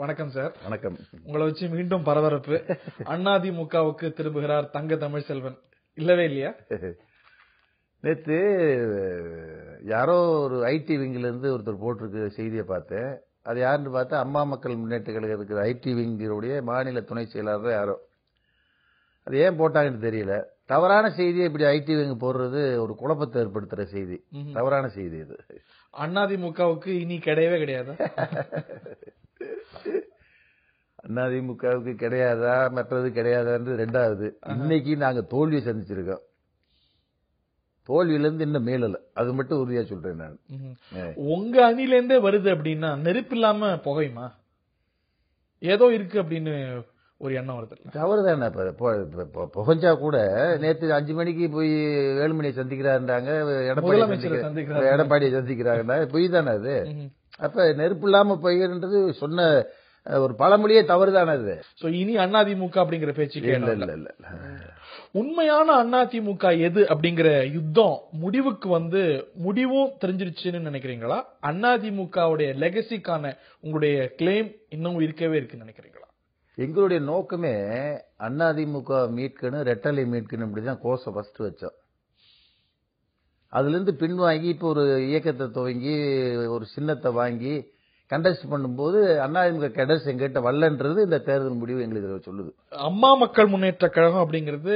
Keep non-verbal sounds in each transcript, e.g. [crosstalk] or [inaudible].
வணக்கம் சார் வணக்கம் உங்களை வச்சு மீண்டும் பரபரப்பு அதிமுகவுக்கு திரும்புகிறார் தங்க தமிழ் செல்வன் இல்லவே இல்லையா நேற்று யாரோ ஒரு ஐடி விங்கில இருந்து ஒருத்தர் போட்டிருக்க செய்தியை பார்த்தேன் அது யாருன்னு பார்த்தா அம்மா மக்கள் முன்னேற்ற கழக ஐடி விங்கினுடைய மாநில துணை செயலாளர் யாரோ அது ஏன் போட்டாங்கன்னு தெரியல தவறான செய்தியை இப்படி ஐடி விங் போடுறது ஒரு குழப்பத்தை ஏற்படுத்துற செய்தி தவறான செய்தி இது அதிமுகவுக்கு இனி கிடையவே கிடையாது [laughs] அதிமுகவுக்கு கிடையாதா மற்றது கிடையாதான்னு ரெண்டாவது இன்னைக்கு நாங்க தோல்வியை சந்திச்சிருக்கோம் தோல்வியிலேருந்து இன்னும் மேலல அது மட்டும் உறுதியா சொல்றேன் நான் உங்க அணிலேருந்தே வருது அப்படின்னா நெருப்பு இல்லாம புகையுமா ஏதோ இருக்கு அப்படின்னு ஒரு எண்ணம் வருது தவறு தானே புகஞ்சா கூட நேற்று அஞ்சு மணிக்கு போய் வேலுமணியை சந்திக்கிறாருன்றாங்க எடப்பாடி எடப்பாடியை சந்திக்கிறாங்க பொய் தானே அது அப்ப நெருப்பு இல்லாம பயிர்ன்றது சொன்ன ஒரு பழமொழியே தவறுதானது சோ இனி அண்ணாதிமுக அப்படிங்கிற பேச்சு இல்ல இல்ல உண்மையான அதிமுக எது அப்படிங்கிற யுத்தம் முடிவுக்கு வந்து முடிவும் தெரிஞ்சிருச்சுன்னு நினைக்கிறீங்களா அதிமுகவுடைய லெகசிக்கான உங்களுடைய கிளைம் இன்னமும் இருக்கவே இருக்குன்னு நினைக்கிறீங்களா எங்களுடைய நோக்கமே அதிமுக மீட்கணும் ரெட்டலை மீட்கணும் அப்படிதான் கோஷம் ஃபர்ஸ்ட் வச்சோம் அதுலேருந்து பின்வாங்கி இப்போ ஒரு இயக்கத்தை துவங்கி ஒரு சின்னத்தை வாங்கி கண்டஸ்ட் பண்ணும்போது அண்ணாதிமுக கேடர்ஸ் எங்கிட்ட வல்லன்றது இந்த தேர்தல் முடிவு எங்களுக்கு சொல்லுது அம்மா மக்கள் முன்னேற்ற கழகம் அப்படிங்கிறது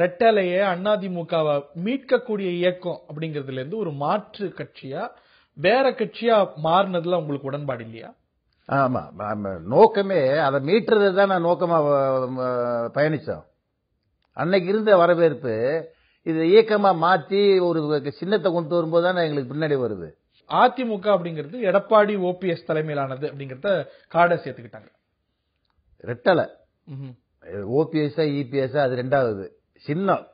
ரெட்டலையே அதிமுகவை மீட்கக்கூடிய இயக்கம் அப்படிங்கிறதுல இருந்து ஒரு மாற்று கட்சியா வேற கட்சியா மாறினதுல உங்களுக்கு உடன்பாடு இல்லையா ஆமா நோக்கமே அதை மீட்டுறது தான் நான் நோக்கமா பயணிச்சோம் அன்னைக்கு இருந்த வரவேற்பு இதை இயக்கமாக மாற்றி ஒரு சின்னத்தை கொண்டு வரும்போது தான் எங்களுக்கு பின்னாடி வருது அதிமுக அப்படிங்கிறது எடப்பாடி ஓபிஎஸ் தலைமையிலானது அப்படிங்கிறத கார்டை சேர்த்துக்கிட்டாங்க ரெட்டலை ஓபிஎஸ்ஆ இபிஎஸ்ஆ அது ரெண்டாவது சின்னம்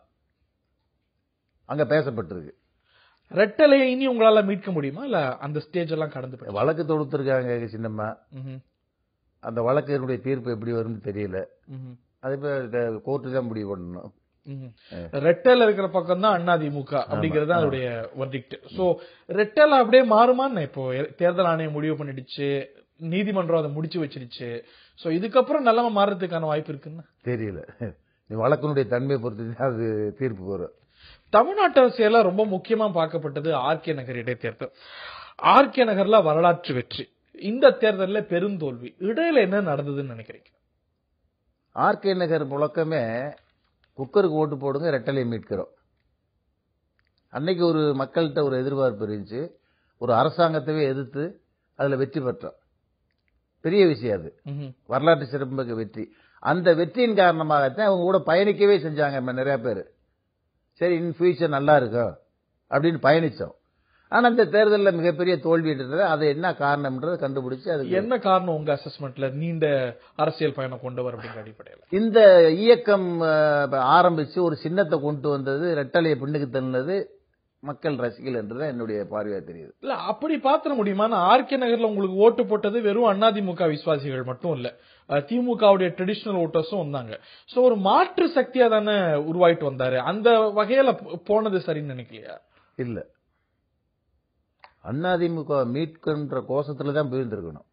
அங்க பேசப்பட்டிருக்கு ரெட்டலையை இனி உங்களால மீட்க முடியுமா இல்ல அந்த ஸ்டேஜ் எல்லாம் கடந்து வழக்கு தொடுத்திருக்காங்க சின்னம்மா அந்த வழக்கு தீர்ப்பு எப்படி வரும்னு தெரியல அது கோர்ட்டு தான் முடிவு பண்ணணும் ரெட்டல் இருக்கிற பக்கம் தான் அண்ணா திமுக அப்படிங்கறது அதோடைய வர்டிக்ட் சோ ரெட்டல் அப்படியே மாறுமான்னு இப்போ தேர்தல் ஆணையம் முடிவு பண்ணிடுச்சு நீதிமன்றம் அதை முடிச்சு வச்சிருச்சு சோ இதுக்கப்புறம் நல்லா மாறுறதுக்கான வாய்ப்பு இருக்குன்னு தெரியல வழக்கினுடைய தன்மையை பொறுத்து அது தீர்ப்பு வரும் தமிழ்நாட்டு அரசியல ரொம்ப முக்கியமா பார்க்கப்பட்டது ஆர்கே நகர் இடைத்தேர்தல் ஆர்கே நகர்ல வரலாற்று வெற்றி இந்த தேர்தலில் பெருந்தோல்வி இடையில என்ன நடந்ததுன்னு நினைக்கிறீங்க ஆர்கே நகர் முழக்கமே குக்கருக்கு ஓட்டு போடுங்க ரெட்டலை மீட்கிறோம் அன்னைக்கு ஒரு மக்கள்கிட்ட ஒரு எதிர்பார்ப்பு இருந்துச்சு ஒரு அரசாங்கத்தவே எதிர்த்து அதில் வெற்றி பெற்றோம் பெரிய விஷயம் அது வரலாற்று சிறப்புமிக்க வெற்றி அந்த வெற்றியின் காரணமாகத்தான் அவங்க கூட பயணிக்கவே செஞ்சாங்க நிறைய பேர் சரி இன் ஃபியூச்சர் நல்லா இருக்கும் அப்படின்னு பயணித்தோம் ஆனா இந்த தேர்தலில் மிகப்பெரிய தோல்வி இருந்தது அது என்ன காரணம்ன்றதை கண்டுபிடிச்சு அது என்ன காரணம் உங்க அசஸ்மெண்ட்ல நீண்ட அரசியல் பயணம் கொண்டு வர அப்படிங்கிற அடிப்படையில் இந்த இயக்கம் ஆரம்பிச்சு ஒரு சின்னத்தை கொண்டு வந்தது ரெட்டலையை பின்னுக்கு தன்னது மக்கள் ரசிகல் என்றுதான் என்னுடைய பார்வையா தெரியுது இல்ல அப்படி பாத்திர முடியுமா ஆர்கே நகர்ல உங்களுக்கு ஓட்டு போட்டது வெறும் அதிமுக விசுவாசிகள் மட்டும் இல்ல திமுகவுடைய ட்ரெடிஷனல் ஓட்டர்ஸும் வந்தாங்க சோ ஒரு மாற்று சக்தியா தானே உருவாயிட்டு வந்தாரு அந்த வகையில போனது சரின்னு நினைக்கலையா இல்ல அதிமுக மீட்கின்ற கோஷத்தில் தான் போயிருந்திருக்கணும்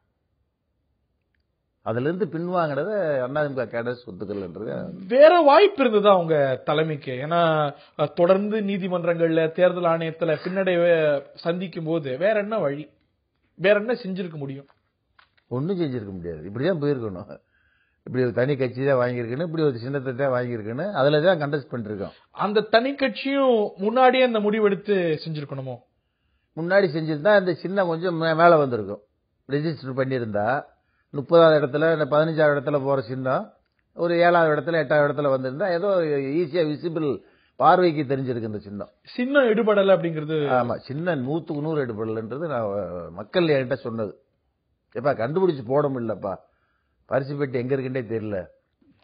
அதுலேருந்து பின்வாங்கினத அண்ணாதிமுக கேட்ட சொத்துக்கள் வேற வாய்ப்பு இருந்தது அவங்க தலைமைக்கு ஏன்னா தொடர்ந்து நீதிமன்றங்கள்ல தேர்தல் ஆணையத்துல பின்னடைவை சந்திக்கும் போது வேற என்ன வழி வேற என்ன செஞ்சிருக்க முடியும் ஒன்றும் செஞ்சிருக்க முடியாது இப்படிதான் போயிருக்கணும் இப்படி ஒரு தனி கட்சி தான் வாங்கியிருக்குன்னு இப்படி ஒரு சின்னத்தை தான் வாங்கியிருக்குன்னு அதில் தான் கண்டஸ்ட் பண்ணிருக்கோம் அந்த தனி கட்சியும் முன்னாடியே அந்த முடிவெடுத்து செஞ்சிருக்கணுமோ முன்னாடி செஞ்சிருந்தா இந்த சின்ன கொஞ்சம் மேலே வந்திருக்கும் ரிஜிஸ்டர் பண்ணியிருந்தா முப்பதாவது இடத்துல இந்த பதினஞ்சாவது இடத்துல போகிற சின்னம் ஒரு ஏழாவது இடத்துல எட்டாவது இடத்துல வந்திருந்தா ஏதோ ஈஸியாக விசிபிள் பார்வைக்கு தெரிஞ்சிருக்கு இந்த சின்னம் சின்னம் எடுபடலை அப்படிங்கிறது ஆமாம் சின்ன நூற்றுக்கு நூறு எடுபடலைன்றது நான் மக்கள் என்கிட்ட சொன்னது எப்பா கண்டுபிடிச்சு போட முடியலப்பா பரிசு பெட்டி எங்கே இருக்குன்றே தெரியல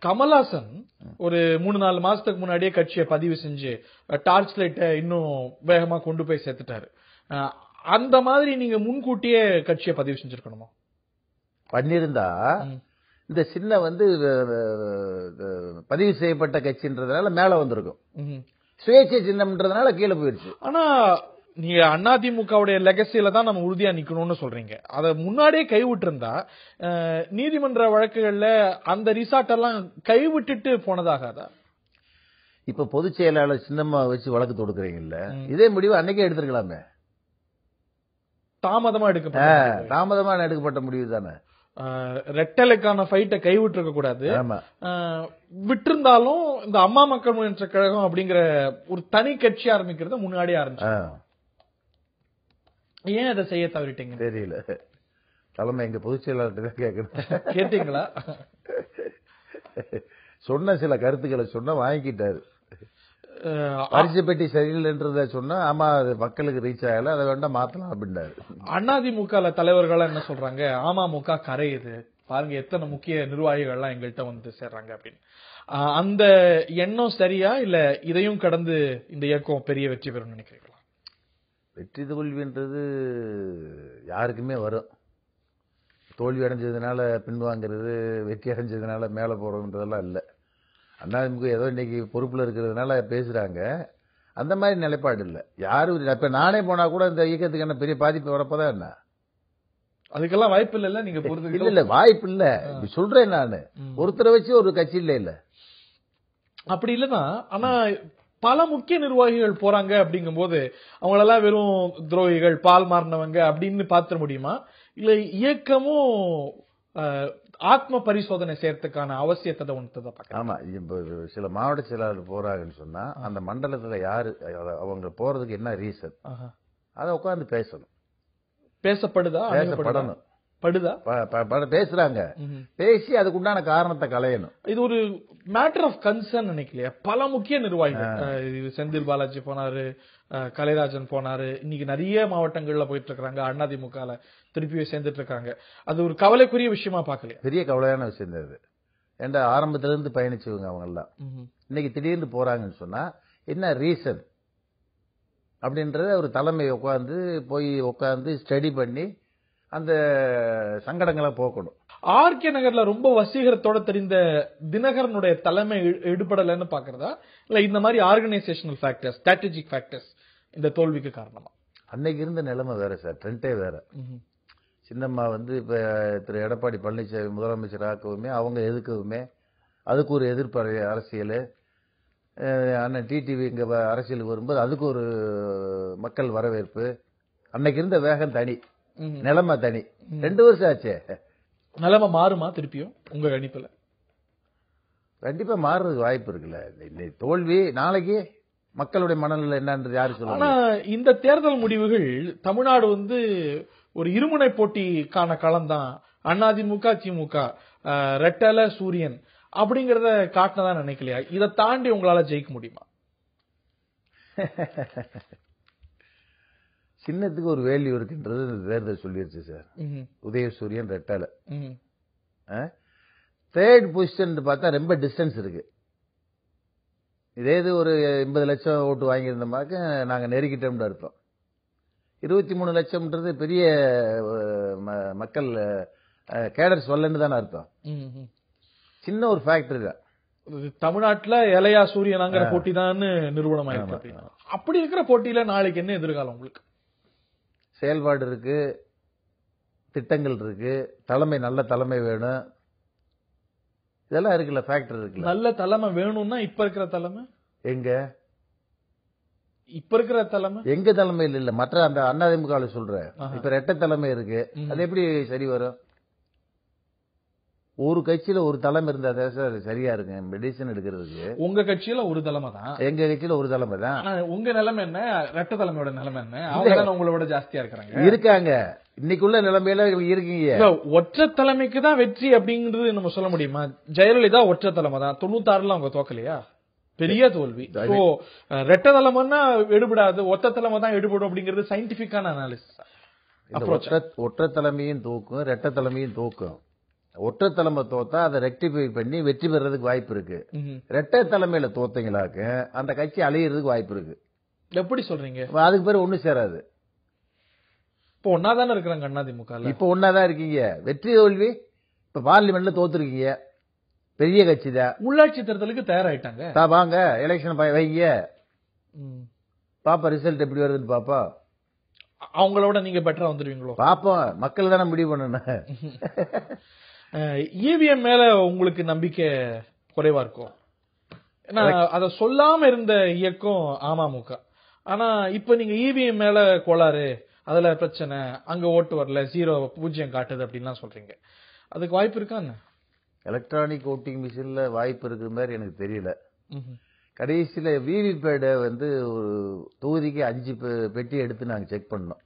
கமல்ஹாசன் ஒரு மூணு நாலு மாசத்துக்கு முன்னாடியே கட்சியை பதிவு செஞ்சு டார்ச் லைட்டை இன்னும் வேகமா கொண்டு போய் சேர்த்துட்டாரு அந்த மாதிரி நீங்க முன்கூட்டியே கட்சியை பதிவு செஞ்சிருக்கணுமா பண்ணியிருந்தா இந்த சின்ன வந்து பதிவு செய்யப்பட்ட கட்சின்றதுனால மேல வந்திருக்கும் சுயேட்சை சின்னம்ன்றதுனால கீழே போயிடுச்சு ஆனா நீங்க அதிமுகவுடைய லெகசியில தான் நம்ம உறுதியா நிக்கணும்னு சொல்றீங்க அதை முன்னாடியே கைவிட்டு இருந்தா நீதிமன்ற வழக்குகள்ல அந்த ரிசார்ட் எல்லாம் கைவிட்டுட்டு போனதாகாதா இப்ப பொதுச் செயலாளர் சின்னம்மா வச்சு வழக்கு தொடுக்கிறீங்கல்ல இதே முடிவு அன்னைக்கே எடுத்திருக்கலாமே தாமதமா எடுக்கப்பட்ட தாமதமா எடுக்கப்பட்ட முடிவு தானே ரெட்டலுக்கான ஃபைட்டை இருக்க கூடாது விட்டிருந்தாலும் இந்த அம்மா மக்கள் முன்னேற்ற கழகம் அப்படிங்கிற ஒரு தனி கட்சி ஆரம்பிக்கிறத முன்னாடியே ஆரம்பிச்சு ஏன் அதை செய்ய தவறிட்டீங்க தெரியல தலைமை எங்க பொதுச் செயலாளர் கேட்கணும் கேட்டீங்களா சொன்ன சில கருத்துக்களை சொன்ன வாங்கிக்கிட்டாரு அரிசி பெட்டி சரியில்லைன்றத சொன்னா ஆமா அது மக்களுக்கு ரீச் ஆகல அதை வேண்டாம் மாத்தலாம் அப்படின்றாரு அண்ணாதிமுக தலைவர்கள் என்ன சொல்றாங்க அமமுக கரையுது பாருங்க எத்தனை முக்கிய நிர்வாகிகள்லாம் எங்கள்கிட்ட வந்து சேர்றாங்க அப்படின்னு அந்த எண்ணம் சரியா இல்ல இதையும் கடந்து இந்த இயக்கம் பெரிய வெற்றி பெறும் நினைக்கிறீங்களா வெற்றி தோல்வின்றது யாருக்குமே வரும் தோல்வி அடைஞ்சதுனால பின்வாங்கிறது வெற்றி அடைஞ்சதுனால மேலே போறதுன்றதெல்லாம் இல்லை அண்ணாதிமுக ஏதோ இன்னைக்கு பொறுப்பில் இருக்கிறதுனால பேசுகிறாங்க அந்த மாதிரி நிலைப்பாடு இல்லை யாரும் இப்போ நானே போனால் கூட இந்த இயக்கத்துக்கு என்ன பெரிய பாதிப்பு வரப்போதான் என்ன அதுக்கெல்லாம் வாய்ப்பு இல்ல நீங்க பொறுத்து இல்லை இல்லை வாய்ப்பு இல்லை சொல்றேன் நான் ஒருத்தரை வச்சு ஒரு கட்சி இல்லை இல்லை அப்படி இல்லைன்னா ஆனா பல முக்கிய நிர்வாகிகள் போறாங்க அப்படிங்கும் போது அவங்களெல்லாம் வெறும் துரோகிகள் பால் மாறினவங்க அப்படின்னு பார்த்துட முடியுமா இல்லை இயக்கமும் ஆத்ம பரிசோதனை செய்யறதுக்கான அவசியத்தை உணர்த்ததை பார்க்க ஆமா சில மாவட்ட செயலாளர் போறாங்கன்னு சொன்னா அந்த மண்டலத்துல யாரு அவங்க போறதுக்கு என்ன ரீசன் அத உட்காந்து பேசணும் பேசப்படுதா பேசப்படணும் படுதா பேசுறாங்க பேசி அதுக்கு உண்டான காரணத்தை கலையணும் இது ஒரு மேட்டர் ஆஃப் கன்சர்ன் நினைக்கலையா பல முக்கிய நிர்வாகிகள் செந்தில் பாலாஜி போனாரு கலைராஜன் போனாரு இன்னைக்கு நிறைய மாவட்டங்கள்ல போயிட்டு இருக்கிறாங்க அதிமுகல திருப்பி போய் சேர்ந்துட்டு இருக்காங்க அது ஒரு கவலைக்குரிய விஷயமா பார்க்கல பெரிய கவலையான விஷயம் அது ஏண்டா ஆரம்பத்திலிருந்து பயணிச்சவங்க அவங்கெல்லாம் இன்னைக்கு திடீர்னு போறாங்கன்னு சொன்னா என்ன ரீசன் அப்படின்றத ஒரு தலைமை உட்காந்து போய் உட்காந்து ஸ்டடி பண்ணி அந்த சங்கடங்களை போக்கணும் ஆர்கே நகர்ல ரொம்ப வசீகரத்தோட தெரிந்த தினகரனுடைய தலைமை எடுபடலன்னு பாக்குறதா இல்ல இந்த மாதிரி ஆர்கனைசேஷனல் ஃபேக்டர்ஸ் ஸ்ட்ராட்டஜிக் ஃபேக்டர்ஸ் இந்த தோல்விக்கு காரணமா அன்னைக்கு இருந்த நிலைமை வேற சார் ட்ரெண்டே வேற சின்னம்மா வந்து இப்போ திரு எடப்பாடி பழனிசாமி முதலமைச்சர் ஆக்கவுமே அவங்க எதுக்கவுமே அதுக்கு ஒரு எதிர்ப்பு அரசியல் அண்ணன் டிடிவி இங்கே அரசியலுக்கு வரும்போது அதுக்கு ஒரு மக்கள் வரவேற்பு அன்னைக்கு இருந்த வேகம் தனி நிலைமை தனி ரெண்டு வருஷம் ஆச்சே நிலைமை மாறுமா திருப்பியும் உங்க கணிப்பில் கண்டிப்பா மாறுறதுக்கு வாய்ப்பு இருக்குல்ல தோல்வி நாளைக்கு மக்களுடைய மனநிலை என்னன்றது யாரு சொல்லுவாங்க இந்த தேர்தல் முடிவுகள் தமிழ்நாடு வந்து ஒரு இருமுனை போட்டிக்கான களம் தான் அண்ணாதிமுக திமுக ரெட்டல சூரியன் அப்படிங்கறத காட்டினதா நினைக்கலையா இதை தாண்டி உங்களால ஜெயிக்க முடியுமா [laughs] சின்னத்துக்கு ஒரு வேல்யூ இருக்குன்றது இந்த தேர்தல் சொல்லிடுச்சு சார் உதயசூரியன் ரெட்டல தேர்ட் பொசிஷன் பார்த்தா ரொம்ப டிஸ்டன்ஸ் இருக்கு இதே இது ஒரு எண்பது லட்சம் ஓட்டு வாங்கியிருந்தோம்னாக்க நாங்கள் நெருக்கிட்டோம்னு அர்த்தம் இருபத்தி மூணு லட்சம்ன்றது பெரிய மக்கள் கேடர்ஸ் வரலன்னு தானே அர்த்தம் சின்ன ஒரு ஃபேக்டரி தான் தமிழ்நாட்டில் இலையா சூரியனாங்கிற போட்டி தான் நிறுவனம் அப்படி இருக்கிற போட்டியில நாளைக்கு என்ன எதிர்காலம் உங்களுக்கு செயல்பாடு இருக்கு திட்டங்கள் இருக்கு தலைமை நல்ல தலைமை வேணும் இதெல்லாம் இருக்குல்ல ஃபேக்டர் இருக்கு நல்ல தலைமை வேணும்னா இப்ப இருக்கிற தலைமை எங்க இப்ப இருக்கிற தலைமை எங்க தலைமையில் இல்ல மற்ற அந்த அதிமுக சொல்றேன் இப்ப ரெட்ட தலைமை இருக்கு அது எப்படி சரி வரும் ஒரு கட்சியில ஒரு தலைமை இருந்தா சார் சரியா இருக்கு மெடிசன் எடுக்கிறதுக்கு உங்க கட்சியில ஒரு தலைமை தான் எங்க கட்சியில ஒரு தலைமை தான் உங்க நிலைமை என்ன ரெட்ட தலைமையோட நிலைமை என்ன உங்களோட ஜாஸ்தியா இருக்கிறாங்க இருக்காங்க இன்னைக்குள்ள நிலைமையில இருக்கீங்க ஒற்ற தலைமைக்கு தான் வெற்றி அப்படிங்கறது நம்ம சொல்ல முடியுமா ஜெயலலிதா ஒற்ற தலைமை தான் தொண்ணூத்தாறுல அவங்க தோக்கலையா பெரிய தோல்வி ஸோ ரெட்ட தலைமைன்னா எடுபடாது ஒத்த தலைமை தான் எடுபடும் அப்படிங்கிறது சயின்டிபிக்கான அனாலிசிஸ் ஒற்ற தலைமையும் தூக்கும் ரெட்ட தலைமையும் தூக்கும் ஒற்ற தலைமை தோத்தா அதை ரெக்டிஃபை பண்ணி வெற்றி பெறதுக்கு வாய்ப்பு இருக்கு ரெட்ட தலைமையில தோத்தீங்களாக்கு அந்த கட்சி அழியறதுக்கு வாய்ப்பு இருக்கு எப்படி சொல்றீங்க அதுக்கு பேர் ஒண்ணு சேராது இப்ப ஒன்னா தானே இருக்கிறாங்க அண்ணாதிமுக இப்ப ஒன்னா தான் இருக்கீங்க வெற்றி தோல்வி இப்ப பார்லிமெண்ட்ல தோத்துருக்கீங்க பெரிய கட்சி தான் உள்ளாட்சி தேர்தலுக்கு தயாராயிட்டாங்க வாங்க எலெக்ஷன் வைங்க பாப்பா ரிசல்ட் எப்படி வருதுன்னு பாப்பா அவங்களோட நீங்க பெட்டரா வந்துருவீங்களோ பாப்போம் மக்கள் தானே முடிவு பண்ண இவிஎம் [laughs] e மேல உங்களுக்கு நம்பிக்கை குறைவா இருக்கும் அத சொல்லாம இருந்த இயக்கம் அமமுக ஆனா இப்ப நீங்க இவிஎம் e மேல கோளாறு அதுல பிரச்சனை அங்க ஓட்டு வரல ஜீரோ பூஜ்ஜியம் காட்டுது அப்படின்லாம் சொல்றீங்க அதுக்கு வாய்ப்பு இருக்கா எலக்ட்ரானிக் ஓட்டிங் மிஷினில் வாய்ப்பு இருக்கிற மாதிரி எனக்கு தெரியல கடைசியில் விவிபேடை வந்து ஒரு தொகுதிக்கு அஞ்சு பெட்டி எடுத்து நாங்கள் செக் பண்ணோம்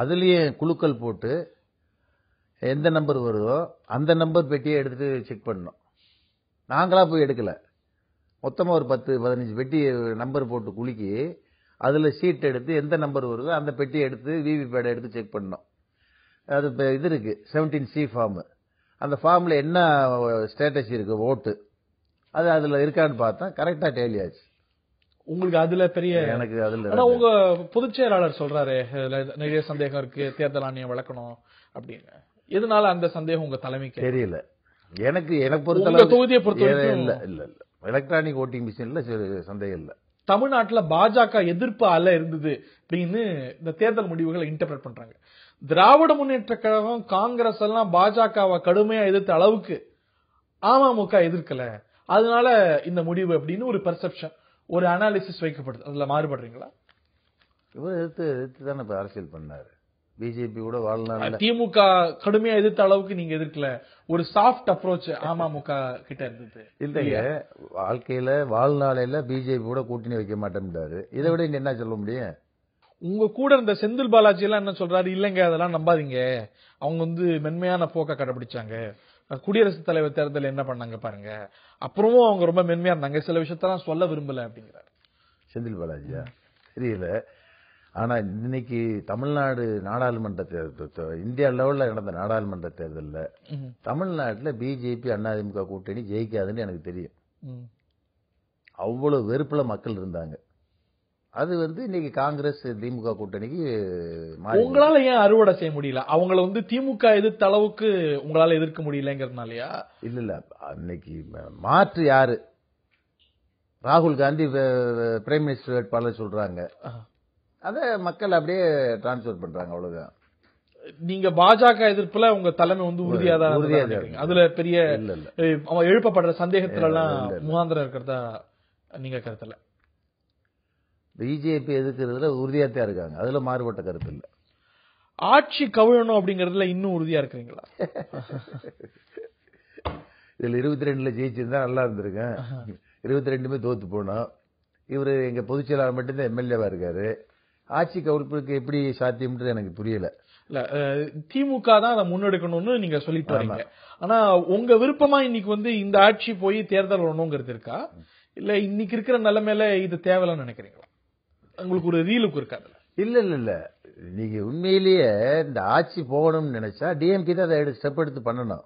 அதுலேயும் குழுக்கள் போட்டு எந்த நம்பர் வருதோ அந்த நம்பர் பெட்டியை எடுத்து செக் பண்ணோம் நாங்களாக போய் எடுக்கலை மொத்தமாக ஒரு பத்து பதினஞ்சு பெட்டி நம்பர் போட்டு குலுக்கி அதில் சீட் எடுத்து எந்த நம்பர் வருதோ அந்த பெட்டியை எடுத்து விவிபேடை எடுத்து செக் பண்ணோம் அது இது இருக்குது செவன்டீன் சி ஃபார்மு அந்த ஃபார்மில் என்ன ஸ்டேட்டஸ் இருக்குது ஓட்டு அது அதில் இருக்கான்னு பார்த்தா கரெக்டாக டேலி ஆச்சு உங்களுக்கு அதுல பெரிய எனக்கு அதுல உங்க பொதுச் செயலாளர் சொல்றாரு நிறைய சந்தேகம் இருக்கு தேர்தல் ஆணையம் வளர்க்கணும் அப்படின்னு எதனால அந்த சந்தேகம் உங்க தலைமைக்கு தெரியல எனக்கு எனக்கு பொறுத்த தொகுதியை பொறுத்த இல்ல இல்ல இல்ல எலக்ட்ரானிக் ஓட்டிங் மிஷின்ல சந்தேகம் இல்ல தமிழ்நாட்டுல பாஜக எதிர்ப்பு அல்ல இருந்தது அப்படின்னு இந்த தேர்தல் முடிவுகளை இன்டர்பிரட் பண்றாங்க திராவிட முன்னேற்ற கழகம் காங்கிரஸ் எல்லாம் பாஜகவை கடுமையா எதிர்த்த அளவுக்கு அமமுக எதிர்க்கல அதனால இந்த முடிவு அப்படின்னு ஒரு பெர்செப்ஷன் ஒரு அனாலிசிஸ் வைக்கப்படுது அதுல மாறுபடுறீங்களா இவர் எதிர்த்து எதிர்த்து தானே இப்ப அரசியல் பண்ணாரு பிஜேபி கூட வாழ்நாள் திமுக கடுமையா எதிர்த்த அளவுக்கு நீங்க எதிர்க்கல ஒரு சாஃப்ட் அப்ரோச் அமமுக கிட்ட இருந்தது இல்லைங்க வாழ்க்கையில வாழ்நாளையில பிஜேபி கூட கூட்டணி வைக்க மாட்டேன்றாரு இதை விட என்ன சொல்ல முடியும் உங்க கூட இருந்த செந்தில் பாலாஜி எல்லாம் என்ன சொல்றாரு இல்லைங்க அதெல்லாம் நம்பாதீங்க அவங்க வந்து மென்மையான போக்க கடைபிடிச்சாங்க குடியரசுத் தலைவர் தேர்தல் என்ன பண்ணாங்க பாருங்க அப்புறமும் அவங்க ரொம்ப மென்மையா இருந்தாங்க சில விஷயத்தெல்லாம் சொல்ல விரும்பல அப்படிங்கிறாரு செந்தில் பாலாஜியா தெரியல ஆனா இன்னைக்கு தமிழ்நாடு நாடாளுமன்ற தேர்தல் இந்தியா லெவல்ல நடந்த நாடாளுமன்ற தேர்தலில் தமிழ்நாட்டில் பிஜேபி அதிமுக கூட்டணி ஜெயிக்காதுன்னு எனக்கு தெரியும் அவ்வளவு வெறுப்புல மக்கள் இருந்தாங்க அது வந்து இன்னைக்கு காங்கிரஸ் திமுக கூட்டணிக்கு உங்களால ஏன் அறுவடை செய்ய முடியல அவங்கள வந்து திமுக எதிர்த்த அளவுக்கு உங்களால எதிர்க்க முடியலங்கிறதுனாலயா இல்ல இல்ல இன்னைக்கு மாற்று யாரு ராகுல் காந்தி பிரைம் மினிஸ்டர் வேட்பாளர் சொல்றாங்க அத மக்கள் அப்படியே டிரான்ஸ்பர் பண்றாங்க அவ்வளவுதான் நீங்க பாஜக எதிர்ப்புல உங்க தலைமை வந்து உறுதியா தான் இருக்கீங்க அதுல பெரிய எழுப்பப்படுற சந்தேகத்துல எல்லாம் முகாந்திரம் இருக்கிறதா நீங்க கருத்துல பிஜேபி எதுக்குறதுல உறுதியாக தான் இருக்காங்க அதில் மாறுபட்ட கருத்து இல்லை ஆட்சி கவிழணும் அப்படிங்கிறதுல இன்னும் உறுதியாக இருக்கிறீங்களா [laughs] இதில் இருபத்தி ரெண்டில் ஜெயிச்சிருந்தா நல்லா இருந்திருக்கேன் இருபத்தி ரெண்டுமே தோற்று போனோம் இவர் எங்கள் பொதுச் செயலாளர் மட்டும்தான் எம்எல்ஏவாக இருக்கார் ஆட்சி கவிழ்ப்புக்கு எப்படி சாத்தியம்ன்றது எனக்கு புரியலை இல்ல திமுக தான் அதை முன்னெடுக்கணும்னு நீங்க சொல்லிட்டு வரீங்க ஆனா உங்க விருப்பமா இன்னைக்கு வந்து இந்த ஆட்சி போய் தேர்தல் வரணுங்கிறது இருக்கா இல்ல இன்னைக்கு இருக்கிற நிலைமையில இது தேவையில்லன்னு நினைக்கிறீங்களா உங்களுக்கு ஒரு ரீலுக்கு இருக்காது இல்ல இல்ல இல்ல நீங்க உண்மையிலேயே இந்த ஆட்சி போகணும்னு நினைச்சா டிஎம்கே தான் அதை ஸ்டெப் எடுத்து பண்ணணும்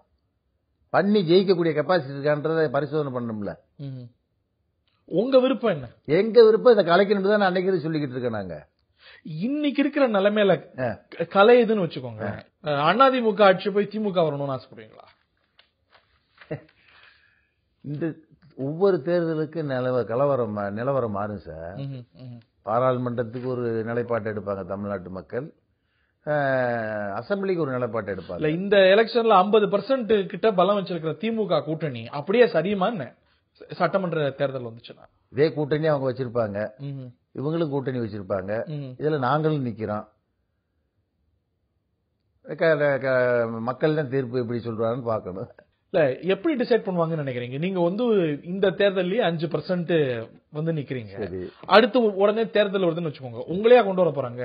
பண்ணி ஜெயிக்கக்கூடிய கெப்பாசிட்டி இருக்கான்றத பரிசோதனை பண்ணணும்ல உங்க விருப்பம் என்ன எங்க விருப்பம் இதை கலைக்கணும் தான் அன்னைக்கு சொல்லிக்கிட்டு இருக்கேன் நாங்க இன்னைக்கு இருக்கிற நிலைமையில கலை எதுன்னு வச்சுக்கோங்க அதிமுக ஆட்சி போய் திமுக வரணும்னு ஆசைப்படுவீங்களா இந்த ஒவ்வொரு தேர்தலுக்கு நிலவ கலவரம் நிலவரம் மாறும் சார் பாராளுமன்றத்துக்கு ஒரு நிலைப்பாட்டை எடுப்பாங்க தமிழ்நாட்டு மக்கள் அசம்பிளிக்கு ஒரு நிலைப்பாட்டை எடுப்பாங்க இந்த எலெக்ஷன்ல ஐம்பது பர்சன்ட் கிட்ட பலம் வச்சிருக்கிற திமுக கூட்டணி அப்படியே சரியுமா சட்டமன்ற தேர்தல் வந்துச்சுன்னா இதே கூட்டணி அவங்க வச்சிருப்பாங்க இவங்களும் கூட்டணி வச்சிருப்பாங்க இதுல நாங்களும் நிக்கிறோம் மக்கள் தான் தீர்ப்பு எப்படி சொல்றாங்கன்னு பார்க்கணும் இல்ல எப்படி டிசைட் பண்ணுவாங்கன்னு நினைக்கிறீங்க நீங்க வந்து இந்த தேர்தல்லயே அஞ்சு பர்சன்ட் வந்து நிக்கிறீங்க அடுத்து உடனே தேர்தல் வருதுன்னு வச்சுக்கோங்க உங்களையா கொண்டு வர போறாங்க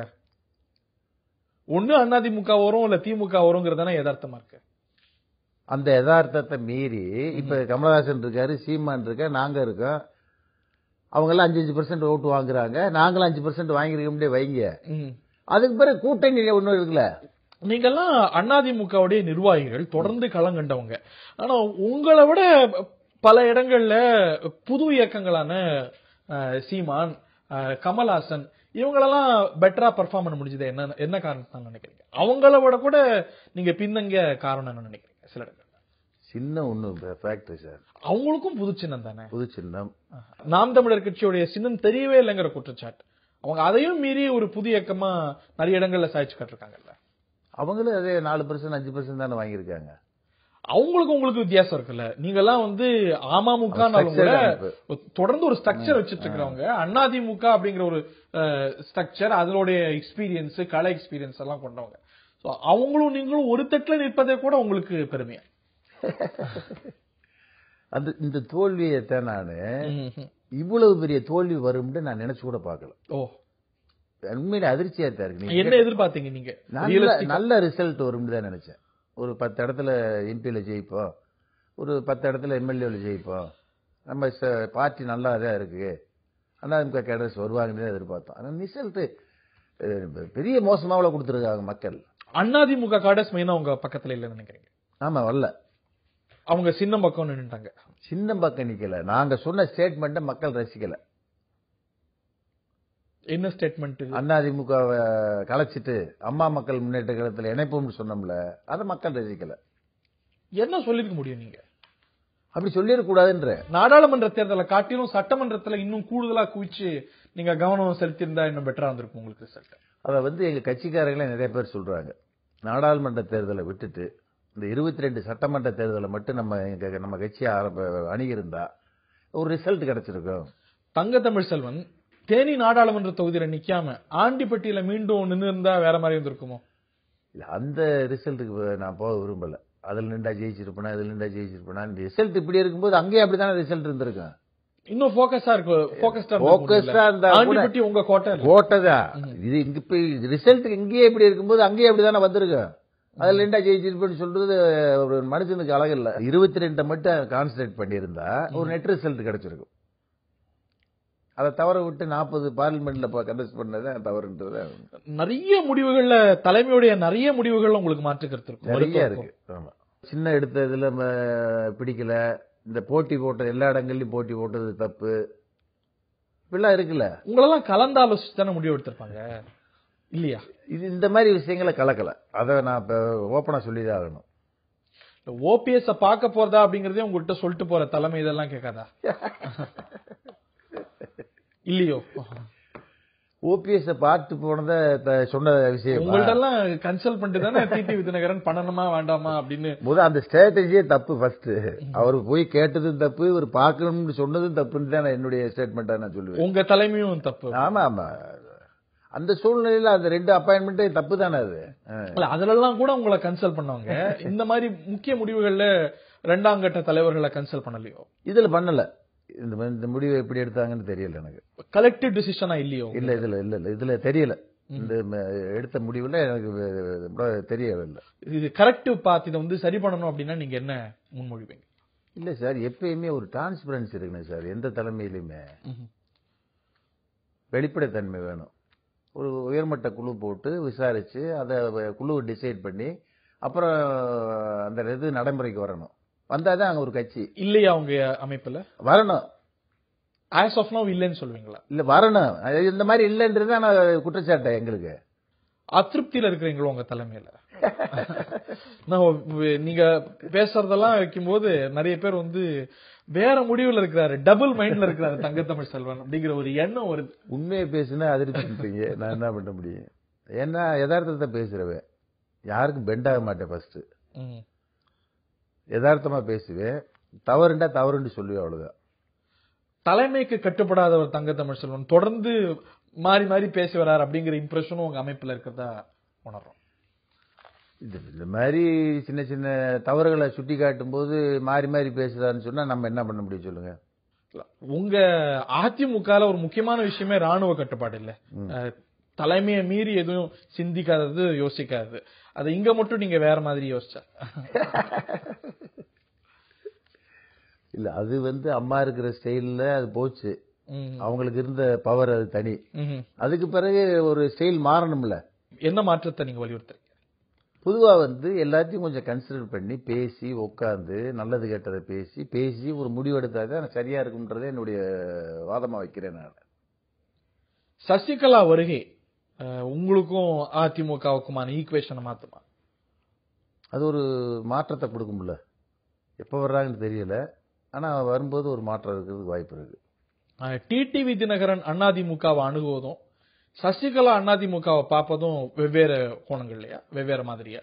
ஒண்ணு அதிமுக வரும் இல்ல திமுக வருங்கிறதான யதார்த்தமா இருக்கு அந்த யதார்த்தத்தை மீறி இப்ப கமலஹாசன் இருக்காரு சீமான் இருக்க நாங்க இருக்கோம் அவங்க எல்லாம் அஞ்சு அஞ்சு பர்சன்ட் ஓட்டு வாங்குறாங்க நாங்களும் அஞ்சு பர்சன்ட் வாங்கிருக்க முடியாது வைங்க அதுக்கு பிறகு கூட்டணி ஒன்றும் இருக்குல்ல நீங்கெல்லாம் அண்ணாதிமுகவுடைய நிர்வாகிகள் தொடர்ந்து களங்கண்டவங்க ஆனா உங்களை விட பல இடங்கள்ல புது இயக்கங்களான சீமான் கமல்ஹாசன் இவங்களெல்லாம் பெட்டரா பர்ஃபார்ம் பண்ண முடிஞ்சது என்ன என்ன காரணத்தான் நினைக்கிறீங்க அவங்கள விட கூட நீங்க பின்னங்க காரணம் என்ன நினைக்கிறீங்க சில இடங்கள் சின்ன ஒண்ணு ஃபேக்டரி சார் அவங்களுக்கும் புது சின்னம் தானே புது சின்னம் நாம் தமிழர் கட்சியுடைய சின்னம் தெரியவே இல்லைங்கிற குற்றச்சாட்டு அவங்க அதையும் மீறி ஒரு புது இயக்கமா நிறைய இடங்கள்ல சாய்ச்சு கட்டிருக்காங்கல்ல அவங்களும் அதே நாலு பர்சன்ட் அஞ்சு பர்சன்ட் தானே வாங்கியிருக்காங்க அவங்களுக்கு உங்களுக்கு வித்தியாசம் இருக்குல்ல எல்லாம் வந்து அமமுக தொடர்ந்து ஒரு ஸ்ட்ரக்சர் வச்சிட்டு இருக்கிறவங்க அதிமுக அப்படிங்கிற ஒரு ஸ்ட்ரக்சர் அதனுடைய எக்ஸ்பீரியன்ஸ் கலை எக்ஸ்பீரியன்ஸ் எல்லாம் கொண்டவங்க அவங்களும் நீங்களும் ஒரு தட்டுல நிற்பதே கூட உங்களுக்கு பெருமையா [laughs] அந்த இந்த தோல்வியை தான் நான் இவ்வளவு பெரிய தோல்வி வரும்னு நான் நினைச்சு கூட பாக்கல ஓ உண்மையில அதிர்ச்சியா தான் இருக்கு என்ன எதிர்பார்த்தீங்க நீங்க நல்ல நல்ல ரிசல்ட் வரும் தான் நினைச்சேன் ஒரு பத்து இடத்துல எம்பியில ஜெயிப்போம் ஒரு பத்து இடத்துல எம்எல்ஏவில் ஜெயிப்போம் நம்ம பார்ட்டி நல்லா இதா இருக்கு அதிமுக கேடர்ஸ் வருவாங்கன்னு தான் எதிர்பார்த்தோம் ஆனால் ரிசல்ட் பெரிய மோசமாக கொடுத்துருக்காங்க மக்கள் அதிமுக கேடர்ஸ் மெயினாக உங்க பக்கத்தில் இல்லைன்னு நினைக்கிறீங்க ஆமாம் வரல அவங்க சின்ன பக்கம் நின்றுட்டாங்க சின்ன பக்கம் நிற்கல நாங்கள் சொன்ன ஸ்டேட்மெண்ட்டை மக்கள் ரசிக்கலை என்ன ஸ்டேட்மெண்ட் அதிமுக கலைச்சிட்டு அம்மா மக்கள் முன்னேற்ற கழகத்தில் இணைப்போம் சொன்னோம்ல அதை மக்கள் ரசிக்கல என்ன சொல்லிருக்க முடியும் நீங்க அப்படி சொல்லிடக்கூடாதுன்ற நாடாளுமன்ற தேர்தலை காட்டிலும் சட்டமன்றத்தில் இன்னும் கூடுதலா குவிச்சு நீங்க கவனம் செலுத்தியிருந்தா இன்னும் பெட்டரா இருந்திருக்கும் உங்களுக்கு ரிசல்ட் அதை வந்து எங்க கட்சிக்காரங்களே நிறைய பேர் சொல்றாங்க நாடாளுமன்ற தேர்தலை விட்டுட்டு இந்த இருபத்தி ரெண்டு சட்டமன்ற தேர்தலை மட்டும் நம்ம எங்க நம்ம கட்சி அணுகியிருந்தா ஒரு ரிசல்ட் கிடைச்சிருக்கும் தங்க தமிழ் செல்வன் தேனி நாடாளுமன்ற தொகுதியில நிக்காம ஆண்டிப்பட்டியில மீண்டும் நின்று இருந்தா வேற மாதிரி இருந்திருக்குமோ இல்ல அந்த ரிசல்ட்டுக்கு நான் போக விரும்பல அதுல நின்றா ஜெயிச்சிருப்பேனா இதுல நின்றா ஜெயிச்சிருப்பேனா ரிசல்ட் இப்படி இருக்கும்போது அங்கேயே அப்படித்தானே ரிசல்ட் இருந்திருக்கும் இன்னும் போக்கஸா இருக்கு உங்க கோட்டை கோட்டை இப்ப இப்படி அங்கேயே சொல்றது ஒரு மனுஷனுக்கு இருபத்தி ரெண்டை மட்டும் கான்சன்ட்ரேட் பண்ணிருந்தா ஒரு நெட் ரிசல்ட் கிடைச்சிருக்கும் அதை தவற விட்டு நாற்பது பார்லிமெண்ட்ல கண்டஸ்ட் பண்ணது தவறுன்றது நிறைய முடிவுகள்ல தலைமையுடைய நிறைய முடிவுகள் உங்களுக்கு மாற்று கருத்து இருக்கும் நிறைய இருக்கு சின்ன எடுத்ததுல பிடிக்கல இந்த போட்டி போட்ட எல்லா இடங்கள்லயும் போட்டி போட்டது தப்பு இப்படிலாம் இருக்குல்ல உங்களெல்லாம் கலந்து ஆலோசிச்சு தானே முடிவு எடுத்திருப்பாங்க இல்லையா இது இந்த மாதிரி விஷயங்களை கலக்கல அதை நான் இப்போ ஓப்பனாக சொல்லிதான் ஆகணும் ஓபிஎஸ் பார்க்க போறதா அப்படிங்கறதே உங்கள்கிட்ட சொல்லிட்டு போற தலைமை இதெல்லாம் கேட்காதா [laughs] இல்லையோ ஓபிஎஸ் பார்த்து போனதை சொன்ன விஷயம் உங்கள்ட்டெல்லாம் கன்சல்ட் பண்ணிட்டு தானே டிடி [laughs] வித்யநகரன் பண்ணணுமா வேண்டாமா அப்படின்னு முதல் அந்த ஸ்ட்ராட்டஜியே தப்பு ஃபர்ஸ்ட் அவர் போய் கேட்டதும் தப்பு இவர் பார்க்கணும்னு சொன்னதும் தப்புன்னு தான் என்னுடைய ஸ்டேட்மெண்ட்டா நான் சொல்லுவேன் உங்க தலைமையும் தப்பு ஆமா ஆமா அந்த சூழ்நிலையில அந்த ரெண்டு அப்பாயின்மெண்ட்டே தப்பு தானே அது அதுலலாம் கூட உங்களை கன்சல்ட் பண்ணவங்க [laughs] இந்த மாதிரி முக்கிய முடிவுகள்ல ரெண்டாம் கட்ட தலைவர்களை கன்சல்ட் பண்ணலையோ இதுல பண்ணல இந்த முடிவை எப்படி எடுத்தாங்கன்னு தெரியல எனக்கு கலெக்டிவ் டிசிஷனா இல்லையோ இல்ல இதுல இல்ல இல்ல இதுல தெரியல இந்த எடுத்த முடிவுல எனக்கு தெரியவில்லை இது கரெக்டிவ் பாத் இதை வந்து சரி பண்ணணும் அப்படின்னா நீங்க என்ன முன்மொழிவீங்க இல்ல சார் எப்பயுமே ஒரு டிரான்ஸ்பரன்சி இருக்கணும் சார் எந்த தலைமையிலுமே வெளிப்படைத்தன்மை வேணும் ஒரு உயர்மட்ட குழு போட்டு விசாரிச்சு அதை குழு டிசைட் பண்ணி அப்புறம் அந்த இது நடைமுறைக்கு வரணும் வந்தாதான் அங்க ஒரு கட்சி இல்லையா அவங்க அமைப்புல வரணும் ஆஸ் ஆஃப் நவ் இல்லைன்னு சொல்லுவீங்களா இல்லை வரணும் இந்த மாதிரி இல்லைன்றது தான் குற்றச்சாட்டை எங்களுக்கு அதிருப்தியில் இருக்கிறீங்களோ உங்க தலைமையில நான் நீங்க பேசுறதெல்லாம் வைக்கும்போது நிறைய பேர் வந்து வேற முடிவுல இருக்கிறாரு டபுள் மைண்ட்ல இருக்கிறாரு தங்கத்தமிழ் செல்வன் அப்படிங்கிற ஒரு எண்ணம் வருது உண்மையை பேசுனா அதிருப்தின்றீங்க நான் என்ன பண்ண முடியும் ஏன்னா யதார்த்தத்தை பேசுறவன் யாருக்கும் பெண்ட் ஆக மாட்டேன் ஃபர்ஸ்ட் யதார்த்தமா பேசுவேன் தவறுண்டா தவறுன்னு சொல்லுவேன் அவ்வளவுதான் தலைமைக்கு கட்டுப்படாதவர் தங்க தமிழ் செல்வன் தொடர்ந்து மாறி மாறி பேசி வரார் அப்படிங்கிற இம்ப்ரெஷனும் உங்க அமைப்புல இருக்கிறதா உணர்றோம் இந்த மாதிரி சின்ன சின்ன தவறுகளை சுட்டி காட்டும் போது மாறி மாறி பேசுறாருன்னு சொன்னா நம்ம என்ன பண்ண முடியும் சொல்லுங்க உங்க அதிமுக ஒரு முக்கியமான விஷயமே ராணுவ கட்டுப்பாடு இல்ல தலைமையை மீறி எதுவும் சிந்திக்காதது யோசிக்காது அது இங்க மட்டும் நீங்க வேற மாதிரி யோசிச்சா [laughs] இல்ல அது வந்து அம்மா இருக்கிற ஸ்டைல்ல அது போச்சு அவங்களுக்கு இருந்த பவர் அது தனி அதுக்கு பிறகு ஒரு ஸ்டைல் மாறணும்ல என்ன மாற்றத்தை நீங்க வலியுறுத்துறீங்க பொதுவா வந்து எல்லாத்தையும் கொஞ்சம் கன்சிடர் பண்ணி பேசி உட்காந்து நல்லது கெட்டதை பேசி பேசி ஒரு முடிவு எடுத்தா தான் சரியா இருக்கும்ன்றதை என்னுடைய வாதமா வைக்கிறேன் நான் சசிகலா வருகை உங்களுக்கும் அதிமுகவுக்குமான ஈக்குவேஷனை மாத்துமா அது ஒரு மாற்றத்தை கொடுக்கும்ல எப்போ வர்றாங்கன்னு தெரியல ஆனால் வரும்போது ஒரு மாற்றம் இருக்கிறதுக்கு வாய்ப்பு இருக்குது டிடிவி தினகரன் அண்ணாதிமுகவை அணுகுவதும் சசிகலா அண்ணாதிமுகவை பார்ப்பதும் வெவ்வேறு கோணங்கள் இல்லையா வெவ்வேறு மாதிரியா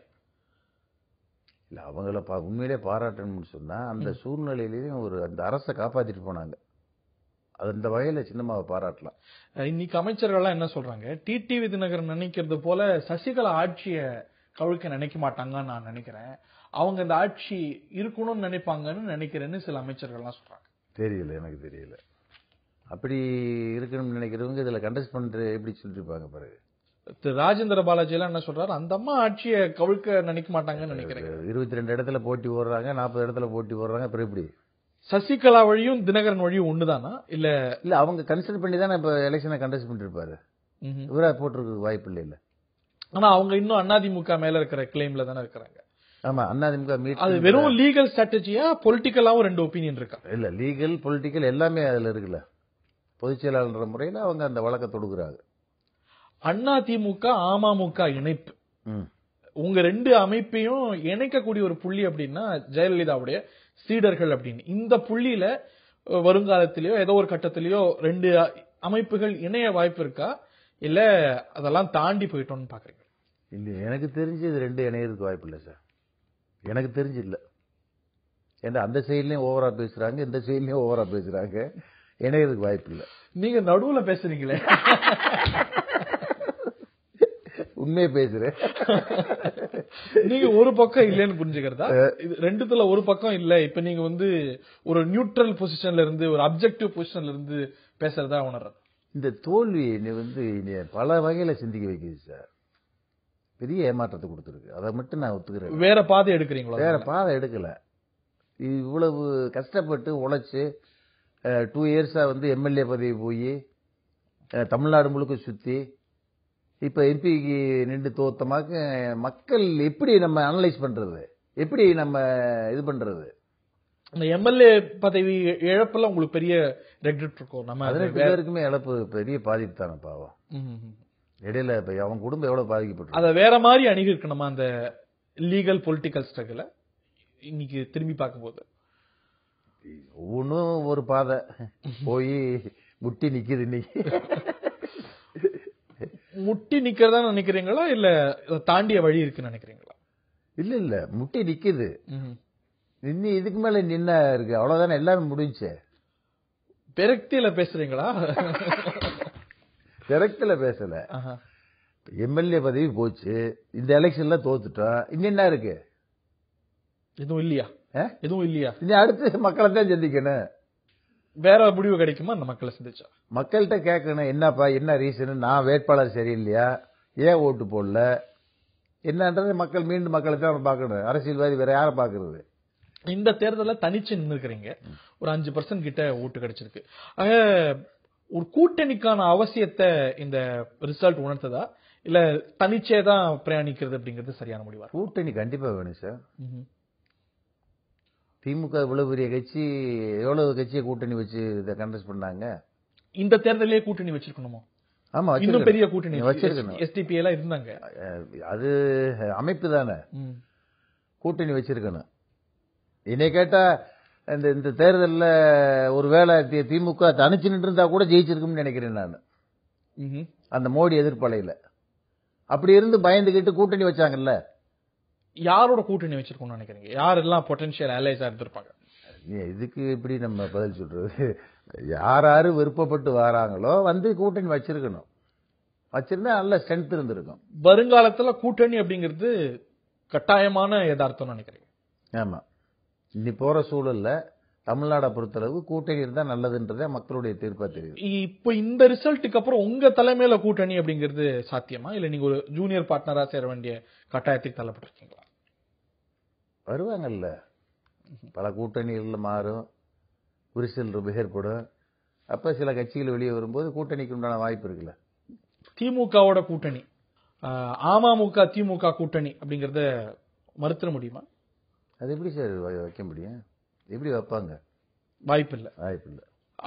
இல்லை அவங்கள பா உண்மையிலே பாராட்டணும்னு சொன்னால் அந்த சூழ்நிலையிலையும் ஒரு அந்த அரசை காப்பாற்றிட்டு போனாங்க அது இந்த வகையில் சின்னமாக பாராட்டலாம் இன்னைக்கு அமைச்சர்கள்லாம் என்ன சொல்றாங்க டிடிவி தினகரன் நினைக்கிறது போல சசிகலா ஆட்சியை கவிழ்க்க நினைக்க மாட்டாங்கன்னு நான் நினைக்கிறேன் அவங்க இந்த ஆட்சி இருக்கணும்னு நினைப்பாங்கன்னு நினைக்கிறேன்னு சில அமைச்சர்கள்லாம் சொல்றாங்க தெரியல எனக்கு தெரியல அப்படி இருக்கணும்னு நினைக்கிறவங்க இதில் கண்டஸ்ட் பண்ணுற எப்படி சொல்லியிருப்பாங்க பிறகு திரு ராஜேந்திர பாலாஜி எல்லாம் என்ன சொல்றாரு அந்த அம்மா ஆட்சியை கவிழ்க்க நினைக்க மாட்டாங்கன்னு நினைக்கிறேன் இருபத்தி ரெண்டு இடத்துல போட்டி போடுறாங்க நாற்பது இடத்துல போட்டி போடுறாங்க அப்புறம் எப்படி சசிகலா வழியும் தினகரன் வழியும் ஒண்ணுதானா இல்ல இல்ல அவங்க கன்சிடர் பண்ணி தானே இப்ப எலெக்ஷனை கண்டஸ்ட் பண்ணிருப்பாரு இவரா போட்டிருக்கு வாய்ப்பு இல்லை இல்லை ஆனா அவங்க இன்னும் அதிமுக மேல இருக்கிற கிளைம்ல தானே இருக்கிறாங்க ஆமா அதிமுக அது வெறும் லீகல் ஸ்ட்ராட்டஜியா பொலிட்டிக்கலாவும் ரெண்டு ஒப்பீனியன் இருக்கா இல்ல லீகல் பொலிட்டிக்கல் எல்லாமே அதுல இருக்குல்ல பொதுச் செயலாளர் முறையில் அவங்க அந்த வழக்க தொடுக்கிறாங்க அண்ணா திமுக அமமுக இணைப்பு உங்க ரெண்டு அமைப்பையும் இணைக்கக்கூடிய ஒரு புள்ளி அப்படின்னா ஜெயலலிதாவுடைய சீடர்கள் அப்படின்னு இந்த புள்ளியில வருங்காலத்திலேயோ ஏதோ ஒரு கட்டத்திலேயோ ரெண்டு அமைப்புகள் இணைய வாய்ப்பு இருக்கா இல்ல அதெல்லாம் தாண்டி போயிட்டோம்னு பாக்குறீங்க இல்லை எனக்கு தெரிஞ்சு இது ரெண்டு இணையிறதுக்கு வாய்ப்பு இல்லை சார் எனக்கு தெரிஞ்சு இல்லை ஏன்னா அந்த சைட்லேயும் ஓவராக பேசுகிறாங்க இந்த சைட்லேயும் ஓவராக பேசுகிறாங்க இணையிறதுக்கு வாய்ப்பு இல்லை நீங்கள் நடுவில் பேசுறீங்களே உண்மையை பேசுறேன் நீங்க ஒரு பக்கம் இல்லைன்னு புரிஞ்சுக்கிறதா இது ரெண்டுத்துல ஒரு பக்கம் இல்ல இப்ப நீங்க வந்து ஒரு நியூட்ரல் பொசிஷன்ல இருந்து ஒரு அப்ஜெக்டிவ் பொசிஷன்ல இருந்து பேசுறதா உணர்றது இந்த தோல்வி என்னை வந்து பல வகையில சிந்திக்க வைக்குது சார் பெரிய ஏமாற்றத்தை கொடுத்துருக்கு அதை மட்டும் நான் ஒத்துக்கிறேன் வேற பாதை எடுக்கிறீங்களா வேற பாதை எடுக்கல இவ்வளவு கஷ்டப்பட்டு உழைச்சி டூ இயர்ஸாக வந்து எம்எல்ஏ பதவி போய் தமிழ்நாடு முழுக்க சுற்றி இப்போ எம்பிக்கு நின்று தோத்தமாக மக்கள் எப்படி நம்ம அனலைஸ் பண்ணுறது எப்படி நம்ம இது பண்ணுறது இந்த எம்எல்ஏ பதவி இழப்பெல்லாம் உங்களுக்கு பெரிய ரெக்ரெட் இருக்கும் நம்ம பேருக்குமே இழப்பு பெரிய பாதிப்பு தானே பாவம் இடையில இப்போ அவன் குடும்பம் எவ்வளவு பாதிக்கப்பட்டு அதை வேற மாதிரி அணுகிருக்கணுமா அந்த லீகல் பொலிட்டிக்கல் ஸ்ட்ரகிளை இன்னைக்கு திரும்பி பார்க்கும்போது ஒவ்வொன்றும் ஒரு பாதை போய் முட்டி நிற்கிது இன்னைக்கு முட்டி நிக்கிறதா நினைக்கிறீங்களா இல்ல தாண்டிய வழி இருக்குன்னு நினைக்கிறீங்களா இல்ல இல்ல முட்டி நிக்குது நின்று இதுக்கு மேல நின்ன இருக்கு அவ்வளவுதானே எல்லாமே முடிஞ்சு பெருக்தியில பேசுறீங்களா திறக்கல பேசல எம்எல்ஏ பதவி போச்சு இந்த எலெக்ஷன்ல தோத்துட்டோம் இங்க என்ன இருக்கு எதுவும் இல்லையா எதுவும் இல்லையா இனி அடுத்து மக்களை தான் சந்திக்கணும் வேற முடிவு கிடைக்குமா அந்த மக்களை சந்திச்சா மக்கள்கிட்ட கேட்கணும் என்னப்பா என்ன ரீசன் நான் வேட்பாளர் சரியில்லையா ஏன் ஓட்டு போடல என்னன்றது மக்கள் மீண்டும் மக்களை தான் பார்க்கணும் அரசியல்வாதி வேற யாரை பாக்குறது இந்த தேர்தலில் தனிச்சு இருக்கிறீங்க ஒரு அஞ்சு பர்சன்ட் கிட்ட ஓட்டு கிடைச்சிருக்கு ஒரு கூட்டணிக்கான அவசியத்தை இந்த ரிசல்ட் உணர்த்ததா இல்ல தனிச்சே தான் பிரயாணிக்கிறது அப்படிங்கிறது சரியான முடிவா கூட்டணி கண்டிப்பா வேணும் சார் திமுக இவ்வளவு பெரிய கட்சி எவ்வளவு கட்சியை கூட்டணி வச்சு இதை கண்டஸ்ட் பண்ணாங்க இந்த தேர்தலே கூட்டணி வச்சிருக்கணுமா ஆமா இன்னும் பெரிய கூட்டணி வச்சிருக்கணும் எஸ்டிபி எல்லாம் இருந்தாங்க அது அமைப்பு தானே கூட்டணி வச்சிருக்கணும் என்னை கேட்டா இந்த இந்த தேர்தலில் ஒருவேளை திமுக தனிச்சு நின்றுருந்தா கூட ஜெயிச்சிருக்கும்னு நினைக்கிறேன் நான் அந்த மோடி எதிர்ப்பலையில் அப்படி இருந்து பயந்துக்கிட்டு கூட்டணி வச்சாங்கல்ல யாரோட கூட்டணி வச்சிருக்கோம்னு நினைக்கிறீங்க யாரெல்லாம் பொட்டன்ஷியல் அலைஸா இருந்திருப்பாங்க இதுக்கு எப்படி நம்ம பதில் சொல்றது யார் யாரு விருப்பப்பட்டு வராங்களோ வந்து கூட்டணி வச்சிருக்கணும் வச்சிருந்தா நல்ல ஸ்ட்ரென்த் இருந்திருக்கும் வருங்காலத்தில் கூட்டணி அப்படிங்கிறது கட்டாயமான எதார்த்தம் நினைக்கிறீங்க ஆமா இன்னி போற சூழல்ல தமிழ்நாடை பொறுத்தளவு கூட்டணி இருந்தா நல்லதுன்றதே மக்களுடைய தீர்ப்பா தெரியுது இப்ப இந்த ரிசல்ட்டுக்கு அப்புறம் உங்க தலைமையில கூட்டணி அப்படிங்கிறது சாத்தியமா இல்ல நீங்க ஒரு ஜூனியர் பார்ட்னரா சேர வேண்டிய கட்டாயத்துக்கு தள்ளப்பட்டிருக்கீங்களா வருவாங்கல்ல பல கூட்டணிகள் மாறும் விரிசல் ஏற்படும் அப்ப சில கட்சிகள் வெளியே வரும்போது கூட்டணிக்கு உண்டான வாய்ப்பு இருக்குல்ல திமுகவோட கூட்டணி அமமுக திமுக கூட்டணி அப்படிங்கறத மறுத்துட முடியுமா அது எப்படி சார் வைக்க முடியும் எப்படி வைப்பாங்க வாய்ப்பு இல்லை வாய்ப்பு இல்லை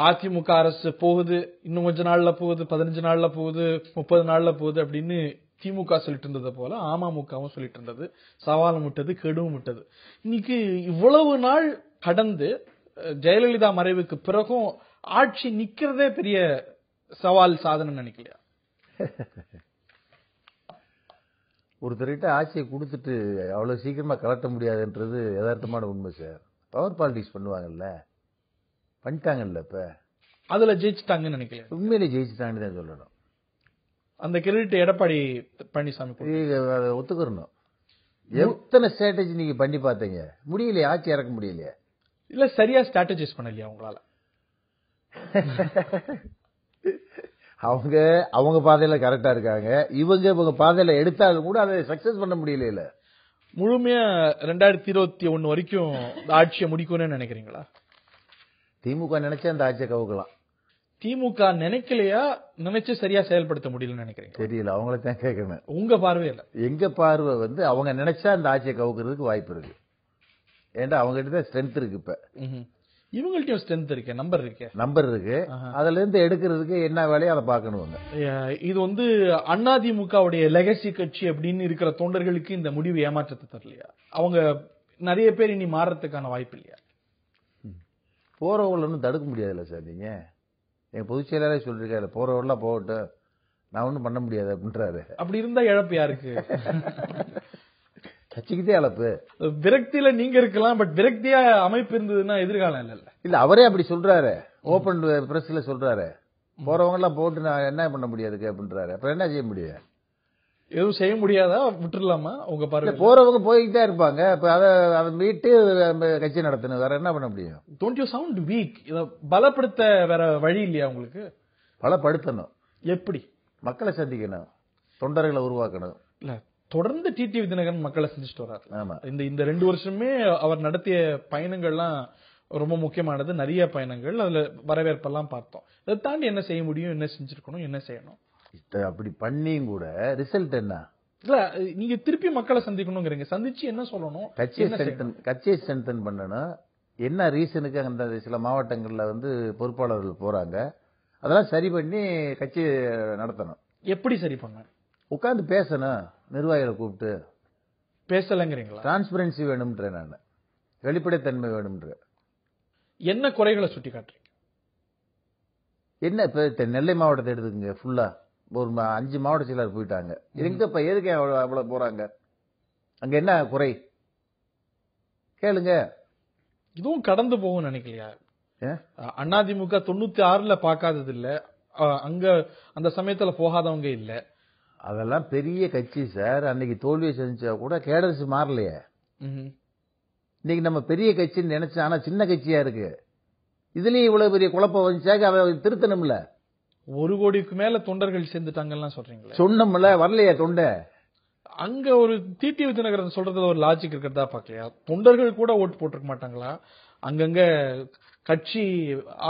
அதிமுக அரசு போகுது இன்னும் கொஞ்ச நாள்ல போகுது பதினஞ்சு நாள்ல போகுது முப்பது நாள்ல போகுது அப்படின்னு திமுக சொல்லிட்டு இருந்தது போல அமமுகவும் சொல்லிட்டு இருந்தது சவாலும் விட்டது கெடுவும் விட்டது இன்னைக்கு இவ்வளவு நாள் கடந்து ஜெயலலிதா மறைவுக்கு பிறகும் ஆட்சி நிக்கிறதே பெரிய சவால் சாதனை நினைக்கலையா [laughs] ஒருத்தர்கிட்ட ஆட்சியை கொடுத்துட்டு அவ்வளோ சீக்கிரமாக கலட்ட முடியாதுன்றது யதார்த்தமான உண்மை சார் பவர் பாலிடிக்ஸ் பண்ணுவாங்கல்ல பண்ணிட்டாங்கல்ல இப்போ அதில் ஜெயிச்சிட்டாங்கன்னு நினைக்கிறேன் உண்மையிலே ஜெயிச்சுட்டாங்கன்னு தான் சொல்லணும் அந்த கிரெடிட் எடப்பாடி பழனிசாமி அதை ஒத்துக்கிறணும் எத்தனை ஸ்ட்ராட்டஜி நீங்கள் பண்ணி பார்த்தீங்க முடியலையே ஆட்சி இறக்க முடியலையே இல்லை சரியாக ஸ்ட்ராட்டஜைஸ் பண்ணலையா உங்களால் [laughs] அவங்க அவங்க பாதையில கரெக்டா இருக்காங்க இவங்க இவங்க பாதையில எடுத்தாலும் கூட அதை சக்சஸ் பண்ண முடியல முழுமையா ரெண்டாயிரத்தி இருபத்தி ஒன்னு வரைக்கும் ஆட்சியை முடிக்கணும்னு நினைக்கிறீங்களா திமுக நினைச்சா அந்த ஆட்சியை கவுக்கலாம் திமுக நினைக்கலையா நினைச்சு சரியா செயல்படுத்த முடியலன்னு நினைக்கிறேன் தெரியல அவங்கள தான் கேட்கணும் உங்க பார்வையில எங்க பார்வை வந்து அவங்க நினைச்சா அந்த ஆட்சியை கவுக்கிறதுக்கு வாய்ப்பு இருக்கு ஏன்டா அவங்க தான் ஸ்ட்ரென்த் இருக்கு இப்ப இவங்கள்ட்ட ஸ்ட்ரென்த் இருக்கு நம்பர் இருக்கு நம்பர் இருக்கு அதுல இருந்து எடுக்கிறதுக்கு என்ன வேலையோ அதை பார்க்கணுங்க இது வந்து அதிமுகவுடைய லெகசி கட்சி அப்படின்னு இருக்கிற தொண்டர்களுக்கு இந்த முடிவு ஏமாற்றத்தை தரலையா அவங்க நிறைய பேர் இனி மாறுறதுக்கான வாய்ப்பு இல்லையா போறவங்களை ஒன்றும் தடுக்க முடியாதுல்ல சார் நீங்க என் பொதுச் செயலாளரே சொல்லியிருக்காரு போறவர்கள்லாம் போகட்டும் நான் ஒன்றும் பண்ண முடியாது அப்படின்றாரு அப்படி இருந்தா இழப்பு யாருக்கு [laughs] கட்சிக்குதே அழப்பு விரக்தியில நீங்க இருக்கலாம் பட் விரக்தியா அமைப்பு இருந்ததுன்னா எதிர்காலம் இல்ல இல்ல அவரே அப்படி சொல்றாரு ஓபன் பிரஸ்ல சொல்றாரு போறவங்க எல்லாம் போட்டு நான் என்ன பண்ண முடியாது அப்படின்றாரு அப்புறம் என்ன செய்ய முடியும் எதுவும் செய்ய முடியாதா விட்டுடலாமா உங்க பாருங்க போறவங்க போய்கிட்டே இருப்பாங்க இப்ப அதை அதை மீட்டு கட்சி நடத்தணும் வேற என்ன பண்ண முடியும் டுவெண்ட்டி சவுண்ட் வீக் இதை பலப்படுத்த வேற வழி இல்லையா உங்களுக்கு பலப்படுத்தணும் எப்படி மக்களை சந்திக்கணும் தொண்டர்களை உருவாக்கணும் இல்ல தொடர்ந்து டிடிவி தினகரன் மக்களை செஞ்சுட்டு வர்றாரு இந்த இந்த ரெண்டு வருஷமே அவர் நடத்திய பயணங்கள்லாம் ரொம்ப முக்கியமானது நிறைய பயணங்கள் அதுல வரவேற்பெல்லாம் பார்த்தோம் அதை தாண்டி என்ன செய்ய முடியும் என்ன செஞ்சிருக்கணும் என்ன செய்யணும் அப்படி பண்ணியும் கூட ரிசல்ட் என்ன இல்ல நீங்க திருப்பி மக்களை சந்திக்கணுங்கிறீங்க சந்திச்சு என்ன சொல்லணும் கட்சியை ஸ்ட்ரென்தன் கட்சியை ஸ்ட்ரென்தன் பண்ணணும் என்ன ரீசனுக்கு அந்த சில மாவட்டங்களில் வந்து பொறுப்பாளர்கள் போறாங்க அதெல்லாம் சரி பண்ணி கட்சி நடத்தணும் எப்படி சரி பண்ண உட்காந்து பேசணும் நிர்வாகிகளை கூப்பிட்டு பேசலைங்கிறீங்களா டிரான்ஸ்பரன்சி வேணும்ன்ற நான் வெளிப்படைத்தன்மை வேணும்ன்ற என்ன குறைகளை சுட்டி காட்டுறீங்க என்ன இப்போ நெல்லை மாவட்டத்தை எடுத்துக்கங்க ஃபுல்லா ஒரு அஞ்சு மாவட்ட செயலர் போயிட்டாங்க இப்போ எதுக்கு அவ்வளோ அவ்வளோ போகிறாங்க அங்கே என்ன குறை கேளுங்க இதுவும் கடந்து போகும் நினைக்கலையா அண்ணாதிமுக தொண்ணூத்தி ஆறுல பாக்காதது இல்ல அங்க அந்த சமயத்துல போகாதவங்க இல்லை அதெல்லாம் பெரிய கட்சி சார் அன்னைக்கு தோல்வியை செஞ்சா கூட கேடர்ஸ் மாறலையே இன்னைக்கு நம்ம பெரிய கட்சின்னு நினைச்சா ஆனா சின்ன கட்சியா இருக்கு இதுலயும் இவ்வளவு பெரிய குழப்பம் வந்துச்சாக்க அவ திருத்தணும்ல ஒரு கோடிக்கு மேல தொண்டர்கள் சேர்ந்துட்டாங்கலாம் சொல்றீங்களா சொன்னோம்ல வரலையா தொண்டை அங்க ஒரு வித்து விஜயநகரன் சொல்றதுல ஒரு லாஜிக் இருக்கிறதா பாக்கலையா தொண்டர்கள் கூட ஓட்டு போட்டிருக்க மாட்டாங்களா அங்கங்க கட்சி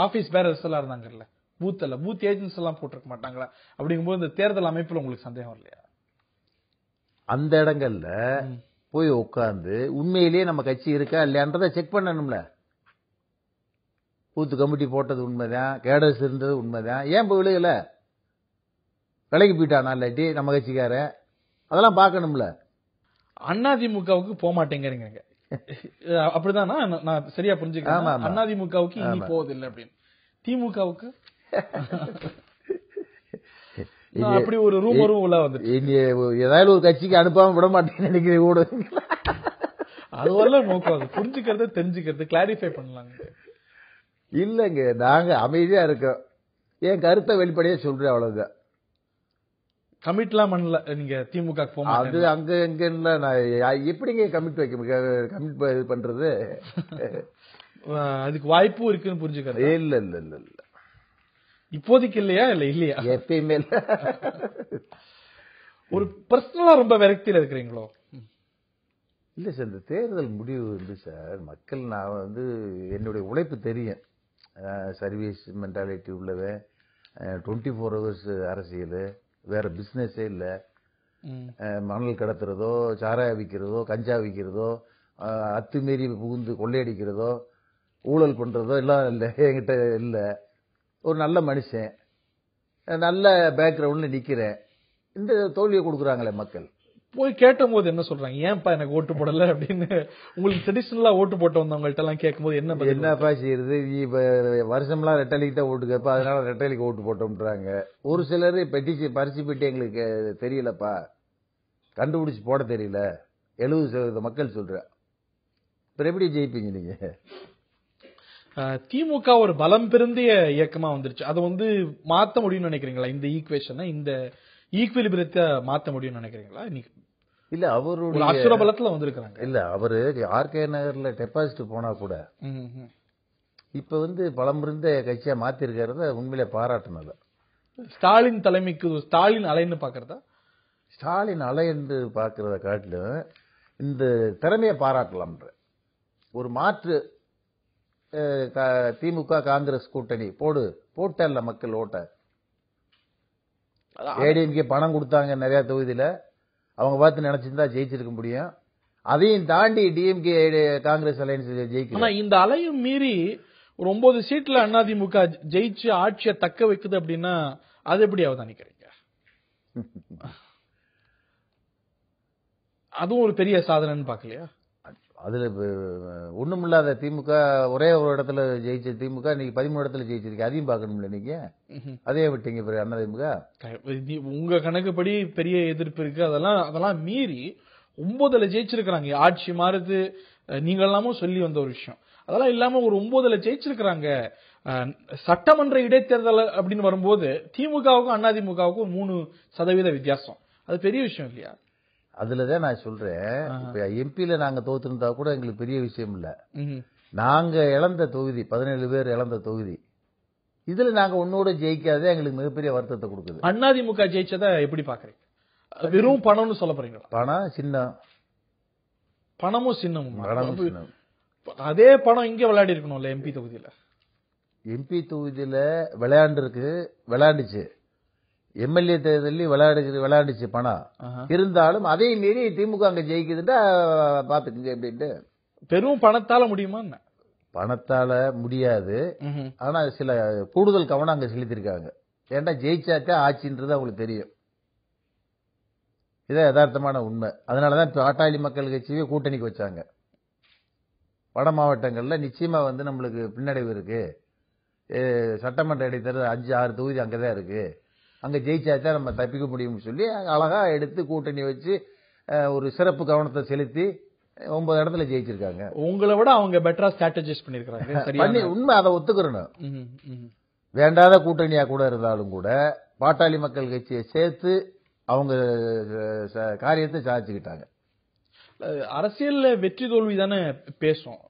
ஆபீஸ் பேரர்ஸ் எல்லாம் இருந்தாங்கல்ல பூத்தில் பூத் ஏஜென்ட்ஸ் எல்லாம் போட்டிருக்க மாட்டாங்களா அப்படிங்கும்போது இந்த தேர்தல் அமைப்பில் உங்களுக்கு சந்தேகம் இல்லையா அந்த இடங்கள்ல போய் உட்காந்து உண்மையிலேயே நம்ம கட்சி இருக்கா இல்லையான்றத செக் பண்ணணும்ல பூத்து கமிட்டி போட்டது உண்மைதான் கேடஸ் இருந்தது உண்மைதான் ஏன் இப்போ விழுகல விலைக்கு போயிட்டானா இல்லாட்டி நம்ம கட்சிக்கார அதெல்லாம் பார்க்கணும்ல அதிமுகவுக்கு போக மாட்டேங்கிறீங்க [laughs] அப்படிதான் நான் சரியா புரிஞ்சுக்கிறேன் அதிமுகவுக்கு போவதில்லை அப்படின்னு திமுகவுக்கு [laughs] அப்படி ஒரு ரூமரும் உள்ள வந்து இங்க ஏதாவது ஒரு கட்சிக்கு அனுப்பாம விட மாட்டேன்னு நினைக்கிற ஊடகங்களா அது வரல நோக்கம் அது புரிஞ்சுக்கிறது தெரிஞ்சுக்கிறது கிளாரிஃபை பண்ணலாங்க இல்லைங்க நாங்க அமைதியா இருக்கோம் என் கருத்தை வெளிப்படையா சொல்றேன் அவ்வளவுதான் கமிட்லாம் பண்ணல நீங்க திமுக அது அங்க எங்க இல்ல நான் எப்படிங்க கமிட் வைக்க கமிட் இது பண்றது [laughs] அதுக்கு வாய்ப்பும் இருக்குன்னு புரிஞ்சுக்கிறேன் இல்ல இல்ல இல்ல இல்ல இப்போதைக்கு இல்லையா இல்ல இல்லையா எப்பயுமே ஒரு பர்சனலா ரொம்ப விரக்தியில இருக்கிறீங்களோ இல்ல சார் இந்த தேர்தல் முடிவு வந்து சார் மக்கள் நான் வந்து என்னுடைய உழைப்பு தெரியும் சர்வீஸ் மென்டாலிட்டி உள்ளவன் டுவெண்ட்டி ஃபோர் ஹவர்ஸ் அரசியல் வேற பிஸ்னஸே இல்லை மணல் கடத்துறதோ சாராய விற்கிறதோ கஞ்சா விற்கிறதோ அத்துமீறி புகுந்து கொள்ளையடிக்கிறதோ ஊழல் பண்றதோ எல்லாம் இல்லை என்கிட்ட இல்லை ஒரு நல்ல மனுஷன் நல்ல பேக்ரவுண்டில் நிற்கிறேன் இந்த தோல்வியை கொடுக்குறாங்களே மக்கள் போய் கேட்டும் போது என்ன சொல்றாங்க ஏன்ப்பா எனக்கு ஓட்டு போடல அப்படின்னு உங்களுக்கு ட்ரெடிஷனலா ஓட்டு போட்டு வந்தவங்கள்ட்ட எல்லாம் கேட்கும்போது என்ன என்னப்பா செய்யறது வருஷம்லாம் ரெட்டலிக்கு தான் ஓட்டு கேட்பா அதனால ரெட்டலிக்கு ஓட்டு போட்டோம்ன்றாங்க ஒரு சிலர் பெட்டிச்சு பரிசு பெட்டி எங்களுக்கு தெரியலப்பா கண்டுபிடிச்சு போட தெரியல எழுபது சதவீத மக்கள் சொல்ற அப்புறம் எப்படி ஜெயிப்பீங்க நீங்க திமுக ஒரு பலம் பெருந்திய இயக்கமா வந்துருச்சு அதை வந்து மாத்த முடியும்னு நினைக்கிறீங்களா இந்த ஈக்குவேஷனை இந்த ஈக்குவலிபிரத்தை மாத்த முடியும்னு நினைக்கிறீங்களா இல்ல அவருடைய அசுர பலத்துல வந்திருக்கிறாங்க இல்ல அவரு ஆர்கே நகர்ல டெபாசிட் போனா கூட இப்ப வந்து பலம் இருந்த கட்சியா மாத்திருக்கிறத உண்மையிலே பாராட்டினது ஸ்டாலின் தலைமைக்கு ஸ்டாலின் அலைன்னு பாக்குறதா ஸ்டாலின் அலை என்று பார்க்கறத காட்டிலும் இந்த திறமையை பாராட்டலாம்ன்ற ஒரு மாற்று திமுக காங்கிரஸ் கூட்டணி போடு போட்டல்ல மக்கள் ஓட்ட ஏடிஎம்கே பணம் கொடுத்தாங்க நிறைய தொகுதியில அவங்க பார்த்து நினைச்சிருந்தா ஜெயிச்சிருக்க முடியும் அதையும் தாண்டி டிஎம்கே காங்கிரஸ் அலையன்ஸ் ஜெயிக்கும் இந்த அலையும் மீறி ஒரு ஒன்பது சீட்ல அதிமுக ஜெயிச்சு ஆட்சியை தக்க வைக்குது அப்படின்னா அது எப்படி அவதானிக்கிறீங்க [laughs] அதுவும் ஒரு பெரிய சாதனைன்னு பாக்கலையா அதில் ஒன்றும் இல்லாத திமுக ஒரே ஒரு இடத்துல ஜெயிச்ச திமுக இன்னைக்கு பதிமூணு இடத்துல ஜெயிச்சிருக்கு அதையும் பார்க்கணும்ல நீங்க அதே விட்டீங்க அண்ணா திமுக உங்க கணக்குப்படி பெரிய எதிர்ப்பு இருக்கு அதெல்லாம் அதெல்லாம் மீறி ஒன்பதுல ஜெயிச்சிருக்கிறாங்க ஆட்சி மாறுது நீங்க எல்லாமும் சொல்லி வந்த ஒரு விஷயம் அதெல்லாம் இல்லாம ஒரு ஒன்பதுல ஜெயிச்சிருக்கிறாங்க சட்டமன்ற இடைத்தேர்தல் அப்படின்னு வரும்போது திமுகவுக்கும் அதிமுகவுக்கும் மூணு சதவீத வித்தியாசம் அது பெரிய விஷயம் இல்லையா அதுலதான் நான் சொல்றேன் எம்பியில நாங்க தோத்துருந்தா கூட எங்களுக்கு பெரிய விஷயம் இல்ல நாங்க இழந்த தொகுதி பதினேழு பேர் இழந்த தொகுதி இதுல நாங்க உன்னோட ஜெயிக்காதே எங்களுக்கு மிகப்பெரிய வருத்தத்தை கொடுக்குது அண்ணாதிமுக ஜெயிச்சதை எப்படி பாக்குறீங்க வெறும் பணம்னு சொல்ல போறீங்க பணம் சின்னம் பணமும் சின்னமும் அதே பணம் இங்க விளையாடி இருக்கணும் எம்பி தொகுதியில எம்பி தொகுதியில விளையாண்டுருக்கு விளையாண்டுச்சு எம்எல்ஏ தேர்தலில் விளையாடு விளையாடுச்சு பணம் இருந்தாலும் அதையும் மீறி திமுக அங்க ஜெயிக்குதுன்னா பாத்துக்கங்க அப்படின்ட்டு பெரும் பணத்தால முடியுமா பணத்தால முடியாது ஆனா சில கூடுதல் கவனம் அங்க செலுத்திருக்காங்க ஏன்னா ஜெயிச்சாக்கா ஆட்சின்றது அவங்களுக்கு தெரியும் இதான் யதார்த்தமான உண்மை அதனாலதான் பாட்டாளி மக்கள் கட்சியே கூட்டணிக்கு வச்சாங்க வட மாவட்டங்கள்ல நிச்சயமா வந்து நம்மளுக்கு பின்னடைவு இருக்கு சட்டமன்ற இடைத்தேர்தல் அஞ்சு ஆறு தொகுதி அங்கதான் இருக்கு அங்கே ஜெயிச்சா தான் நம்ம தப்பிக்க முடியும்னு சொல்லி அழகா எடுத்து கூட்டணி வச்சு ஒரு சிறப்பு கவனத்தை செலுத்தி ஒன்பது இடத்துல ஜெயிச்சிருக்காங்க உங்களை விட அவங்க பெட்டரா ஸ்ட்ராட்டஜிஸ் பண்ணிருக்காங்க உண்மை அதை ஒத்துக்கிறணும் வேண்டாத கூட்டணியா கூட இருந்தாலும் கூட பாட்டாளி மக்கள் கட்சியை சேர்த்து அவங்க காரியத்தை சாதிச்சுக்கிட்டாங்க அரசியல் வெற்றி தோல்வி தானே பேசும்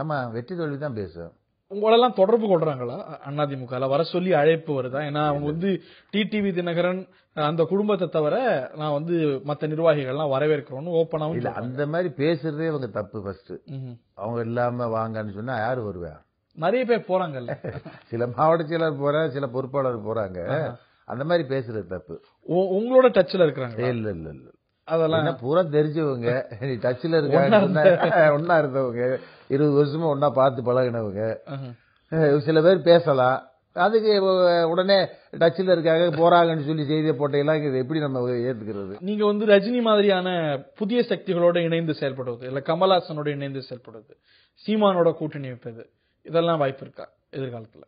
ஆமா வெற்றி தோல்வி தான் பேசும் உங்களெல்லாம் தொடர்பு கொள்றாங்களா அதிமுக வர சொல்லி அழைப்பு வருதா ஏன்னா அவங்க வந்து டிடிவி தினகரன் அந்த குடும்பத்தை தவிர நான் வந்து மத்த நிர்வாகிகள்லாம் வரவேற்கிறோம்னு ஓப்பனாவும் இல்ல அந்த மாதிரி பேசுறதே அவங்க தப்பு ஃபர்ஸ்ட் அவங்க இல்லாம வாங்கன்னு சொன்னா யாரு வருவா நிறைய பேர் போறாங்கல்ல [laughs] சில மாவட்ட செயலர் போற சில பொறுப்பாளர் போறாங்க அந்த மாதிரி பேசுறது தப்பு உங்களோட டச்ல இருக்கிறாங்க இல்ல இல்ல இல்ல அதெல்லாம் பூரா தெரிஞ்சவங்க டச்ல இருக்க ஒன்னா இருந்தவங்க இருபது வருஷமா ஒன்னா பார்த்து பழகினவங்க சில பேர் பேசலாம் அதுக்கு உடனே டச்சில் இருக்காங்க போறாங்கன்னு சொல்லி செய்தியை போட்டையெல்லாம் இது எப்படி நம்ம ஏற்றுக்கிறது நீங்க வந்து ரஜினி மாதிரியான புதிய சக்திகளோட இணைந்து செயல்படுவது இல்ல கமல்ஹாசனோட இணைந்து செயல்படுவது சீமானோட கூட்டணி வைப்பது இதெல்லாம் வாய்ப்பு இருக்கா எதிர்காலத்தில்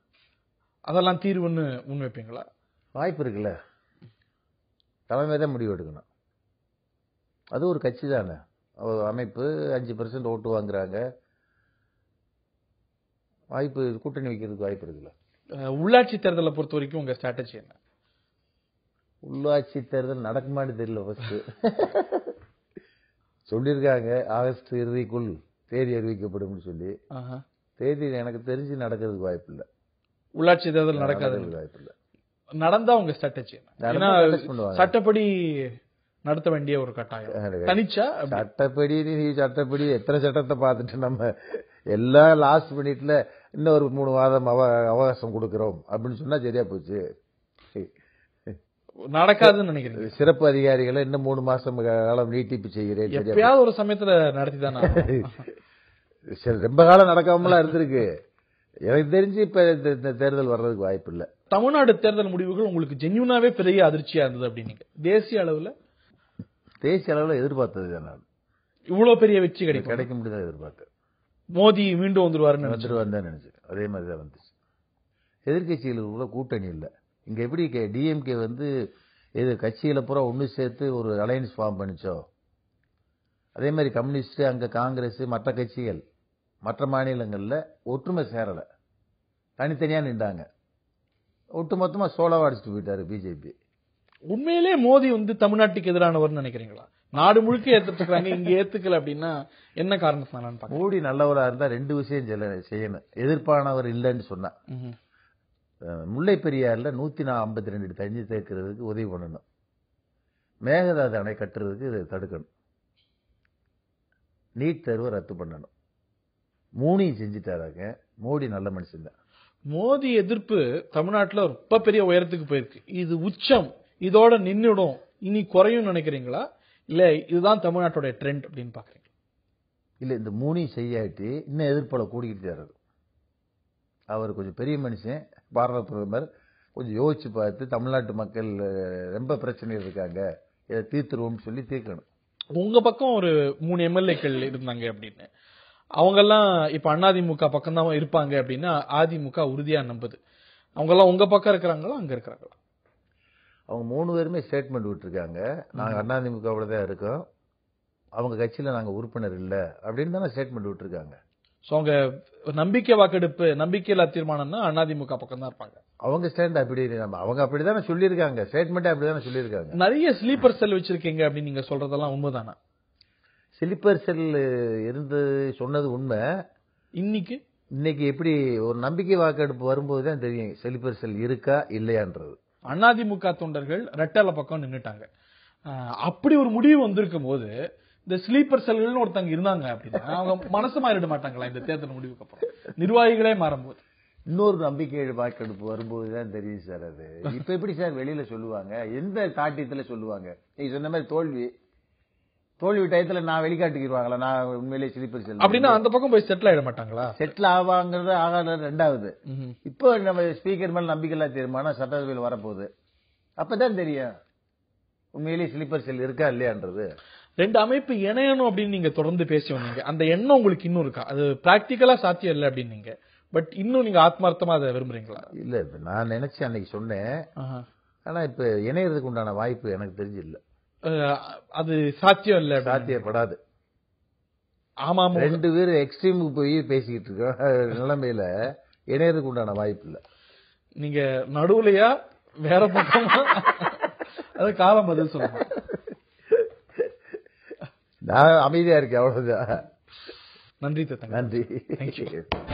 அதெல்லாம் தீர்வுன்னு முன்வைப்பீங்களா வாய்ப்பு இருக்குல்ல தலைமை தான் முடிவு எடுக்கணும் அது ஒரு கட்சி தானே அமைப்பு அஞ்சு பர்சன்ட் ஓட்டு வாங்குறாங்க வாய்ப்பு கூட்டணி வைக்கிறதுக்கு வாய்ப்பு இருக்குல்ல உள்ளாட்சி தேர்தலை பொறுத்த வரைக்கும் உங்க ஸ்ட்ராட்டஜி என்ன உள்ளாட்சி தேர்தல் நடக்குமான்னு தெரியல ஃபஸ்ட்டு சொல்லியிருக்காங்க ஆகஸ்ட் இறுதிக்குள் தேதி அறிவிக்கப்படும் சொல்லி தேதி எனக்கு தெரிஞ்சு நடக்கிறதுக்கு வாய்ப்பு இல்லை உள்ளாட்சி தேர்தல் நடக்காததுக்கு வாய்ப்பு இல்லை நடந்தா உங்க ஸ்ட்ராட்டஜி சட்டப்படி நடத்த வேண்டிய ஒரு கட்டாயம் தனிச்சா சட்டப்படி சட்டப்படி எத்தனை சட்டத்தை பார்த்துட்டு நம்ம எல்லாம் லாஸ்ட் மினிட்ல இன்னும் ஒரு மூணு மாதம் அவகாசம் கொடுக்கிறோம் அப்படின்னு சொன்னா சரியா போச்சு நடக்காதுன்னு நினைக்கிறேன் சிறப்பு அதிகாரிகளை இன்னும் மூணு மாசம் காலம் நீட்டிப்பு செய்கிறேன் ஒரு சமயத்துல நடத்தி [laughs] ரொம்ப காலம் நடக்காமலாம் இருந்திருக்கு எனக்கு தெரிஞ்சு இப்ப இந்த தேர்தல் வர்றதுக்கு வாய்ப்பு இல்லை தமிழ்நாடு தேர்தல் முடிவுகள் உங்களுக்கு ஜென்யூனாவே பெரிய அதிர்ச்சியா இருந்தது அப்படின்னு தேசிய அளவுல தேசிய அளவுல எதிர்பார்த்தது நான் இவ்வளவு பெரிய வெற்றி கிடைக்கும் கிடைக்க முடியாத எதிர்பார்த்தேன் மோடி மீண்டும் வந்துடுவாருன்னு நினைச்சிருவாரு தான் நினைச்சு அதே மாதிரி தான் வந்துச்சு கூட கூட்டணி இல்லை இங்கே எப்படி டிஎம்கே வந்து இது கட்சியில் பூரா ஒன்று சேர்த்து ஒரு அலையன்ஸ் ஃபார்ம் பண்ணிச்சோ அதே மாதிரி கம்யூனிஸ்ட் அங்கே காங்கிரஸ் மற்ற கட்சிகள் மற்ற மாநிலங்களில் ஒற்றுமை சேரலை தனித்தனியாக நின்றாங்க மொத்தமாக சோலவா அடிச்சுட்டு போயிட்டாரு பிஜேபி உண்மையிலே மோடி வந்து தமிழ்நாட்டுக்கு எதிரானவர்னு நினைக்கிறீங்களா நாடு முழுக்க ஏத்துட்டு இருக்காங்க இங்க ஏத்துக்கல அப்படின்னா என்ன காரணத்தினாலும் மோடி நல்லவரா இருந்தா ரெண்டு விஷயம் செய்யணும் எதிர்ப்பானவர் இல்லைன்னு சொன்ன முல்லை பெரியாறுல நூத்தி ஐம்பத்தி ரெண்டு தண்ணி தேக்கிறதுக்கு உதவி பண்ணணும் மேகதாது அணை கட்டுறதுக்கு இதை தடுக்கணும் நீட் தேர்வை ரத்து பண்ணணும் மூணையும் செஞ்சுட்டாராங்க மோடி நல்ல மனுஷன் தான் மோடி எதிர்ப்பு தமிழ்நாட்டில் ரொம்ப பெரிய உயரத்துக்கு போயிருக்கு இது உச்சம் இதோட நின்றுடும் இனி குறையும் நினைக்கிறீங்களா இல்லை இதுதான் தமிழ்நாட்டோட ட்ரெண்ட் அப்படின்னு பார்க்குறீங்க இல்லை இந்த மூணையும் செய்யாட்டி இன்னும் எதிர்ப்பால கூடிக்கிட்டு தான் அவர் கொஞ்சம் பெரிய மனுஷன் பாரத பிரதமர் கொஞ்சம் யோசிச்சு பார்த்து தமிழ்நாட்டு மக்கள் ரொம்ப பிரச்சனை இருக்காங்க இதை தீர்த்துருவோம்னு சொல்லி தீர்க்கணும் உங்க பக்கம் ஒரு மூணு எம்எல்ஏக்கள் இருந்தாங்க அப்படின்னு அவங்கெல்லாம் இப்ப அதிமுக பக்கம் தான் இருப்பாங்க அப்படின்னா அதிமுக உறுதியா நம்புது அவங்கெல்லாம் உங்க பக்கம் இருக்கிறாங்களோ அங்க இருக்கிறாங்களா அவங்க மூணு பேருமே ஸ்டேட்மெண்ட் விட்டுருக்காங்க நாங்கள் அண்ணாதிமுகவில் தான் இருக்கோம் அவங்க கட்சியில் நாங்கள் உறுப்பினர் இல்லை அப்படின்னு தானே ஸ்டேட்மெண்ட் விட்டுருக்காங்க ஸோ அவங்க நம்பிக்கை வாக்கெடுப்பு நம்பிக்கையில்லா தீர்மானம்னா அதிமுக பக்கம் தான் இருப்பாங்க அவங்க ஸ்டாண்ட் அப்படி நம்ம அவங்க அப்படி தானே சொல்லியிருக்காங்க ஸ்டேட்மெண்ட்டே அப்படி தானே சொல்லியிருக்காங்க நிறைய ஸ்லீப்பர் செல் வச்சிருக்கீங்க அப்படின்னு நீங்கள் சொல்றதெல்லாம் உண்மைதானா ஸ்லீப்பர் செல் இருந்து சொன்னது உண்மை இன்னைக்கு இன்னைக்கு எப்படி ஒரு நம்பிக்கை வாக்கெடுப்பு வரும்போது தான் தெரியும் ஸ்லீப்பர் செல் இருக்கா இல்லையான்றது அதிமுக தொண்டர்கள் ரெட்டல பக்கம் நின்றுட்டாங்க அப்படி ஒரு முடிவு வந்திருக்கும் போது இந்த ஸ்லீப்பர் செல்கள்னு ஒருத்தங்க இருந்தாங்க அப்படின்னா அவங்க மனசு மாறிட மாட்டாங்களா இந்த தேர்தல் முடிவுக்கு அப்புறம் நிர்வாகிகளே மாறும்போது இன்னொரு நம்பிக்கை வாக்கெடுப்பு வரும்போது தான் தெரியும் சார் அது இப்ப எப்படி சார் வெளியில சொல்லுவாங்க எந்த காட்டியத்துல சொல்லுவாங்க நீங்க சொன்ன மாதிரி தோல்வி தோல்வி டயத்துல நான் வெளிக்காட்டுக்கிடுவாங்களா நான் உண்மையிலேயே செல் அப்படின்னா அந்த பக்கம் போய் செட்டில் ஆயிட மாட்டாங்களா செட்டில் ஆவாங்கிறது ஆகாத ரெண்டாவது இப்போ நம்ம ஸ்பீக்கர் மேல நம்பிக்கைலாம் தீர்மானம் சட்டசபையில் வரப்போகுது அப்பதான் தெரியும் உண்மையிலேயே சிலிப்பர் செல் இருக்கா இல்லையான்றது ரெண்டு அமைப்பு இணையணும் அப்படின்னு நீங்க தொடர்ந்து பேசி வந்தீங்க அந்த எண்ணம் உங்களுக்கு இன்னும் இருக்கா அது பிராக்டிக்கலா சாத்தியம் இல்லை அப்படின்னீங்க பட் இன்னும் நீங்க ஆத்மார்த்தமா அதை விரும்புறீங்களா இல்ல நான் நினைச்சு அன்னைக்கு சொன்னேன் ஆனா இப்ப இணையறதுக்கு உண்டான வாய்ப்பு எனக்கு தெரிஞ்சு இல்லை அது சாத்தியம் இல்ல சாத்தியப்படாது ஆமா ரெண்டு பேர் எக்ஸ்ட்ரீமுக்கு போய் பேசிக்கிட்டு இருக்க நிலைமையில இணையதுக்கு உண்டான வாய்ப்பு இல்ல நீங்க நடுவுலையா வேற பக்கமா அது காலம் பதில் சொல்லுங்க நான் அமைதியா இருக்கேன் அவ்வளவுதான் நன்றி நன்றி தேங்க்யூ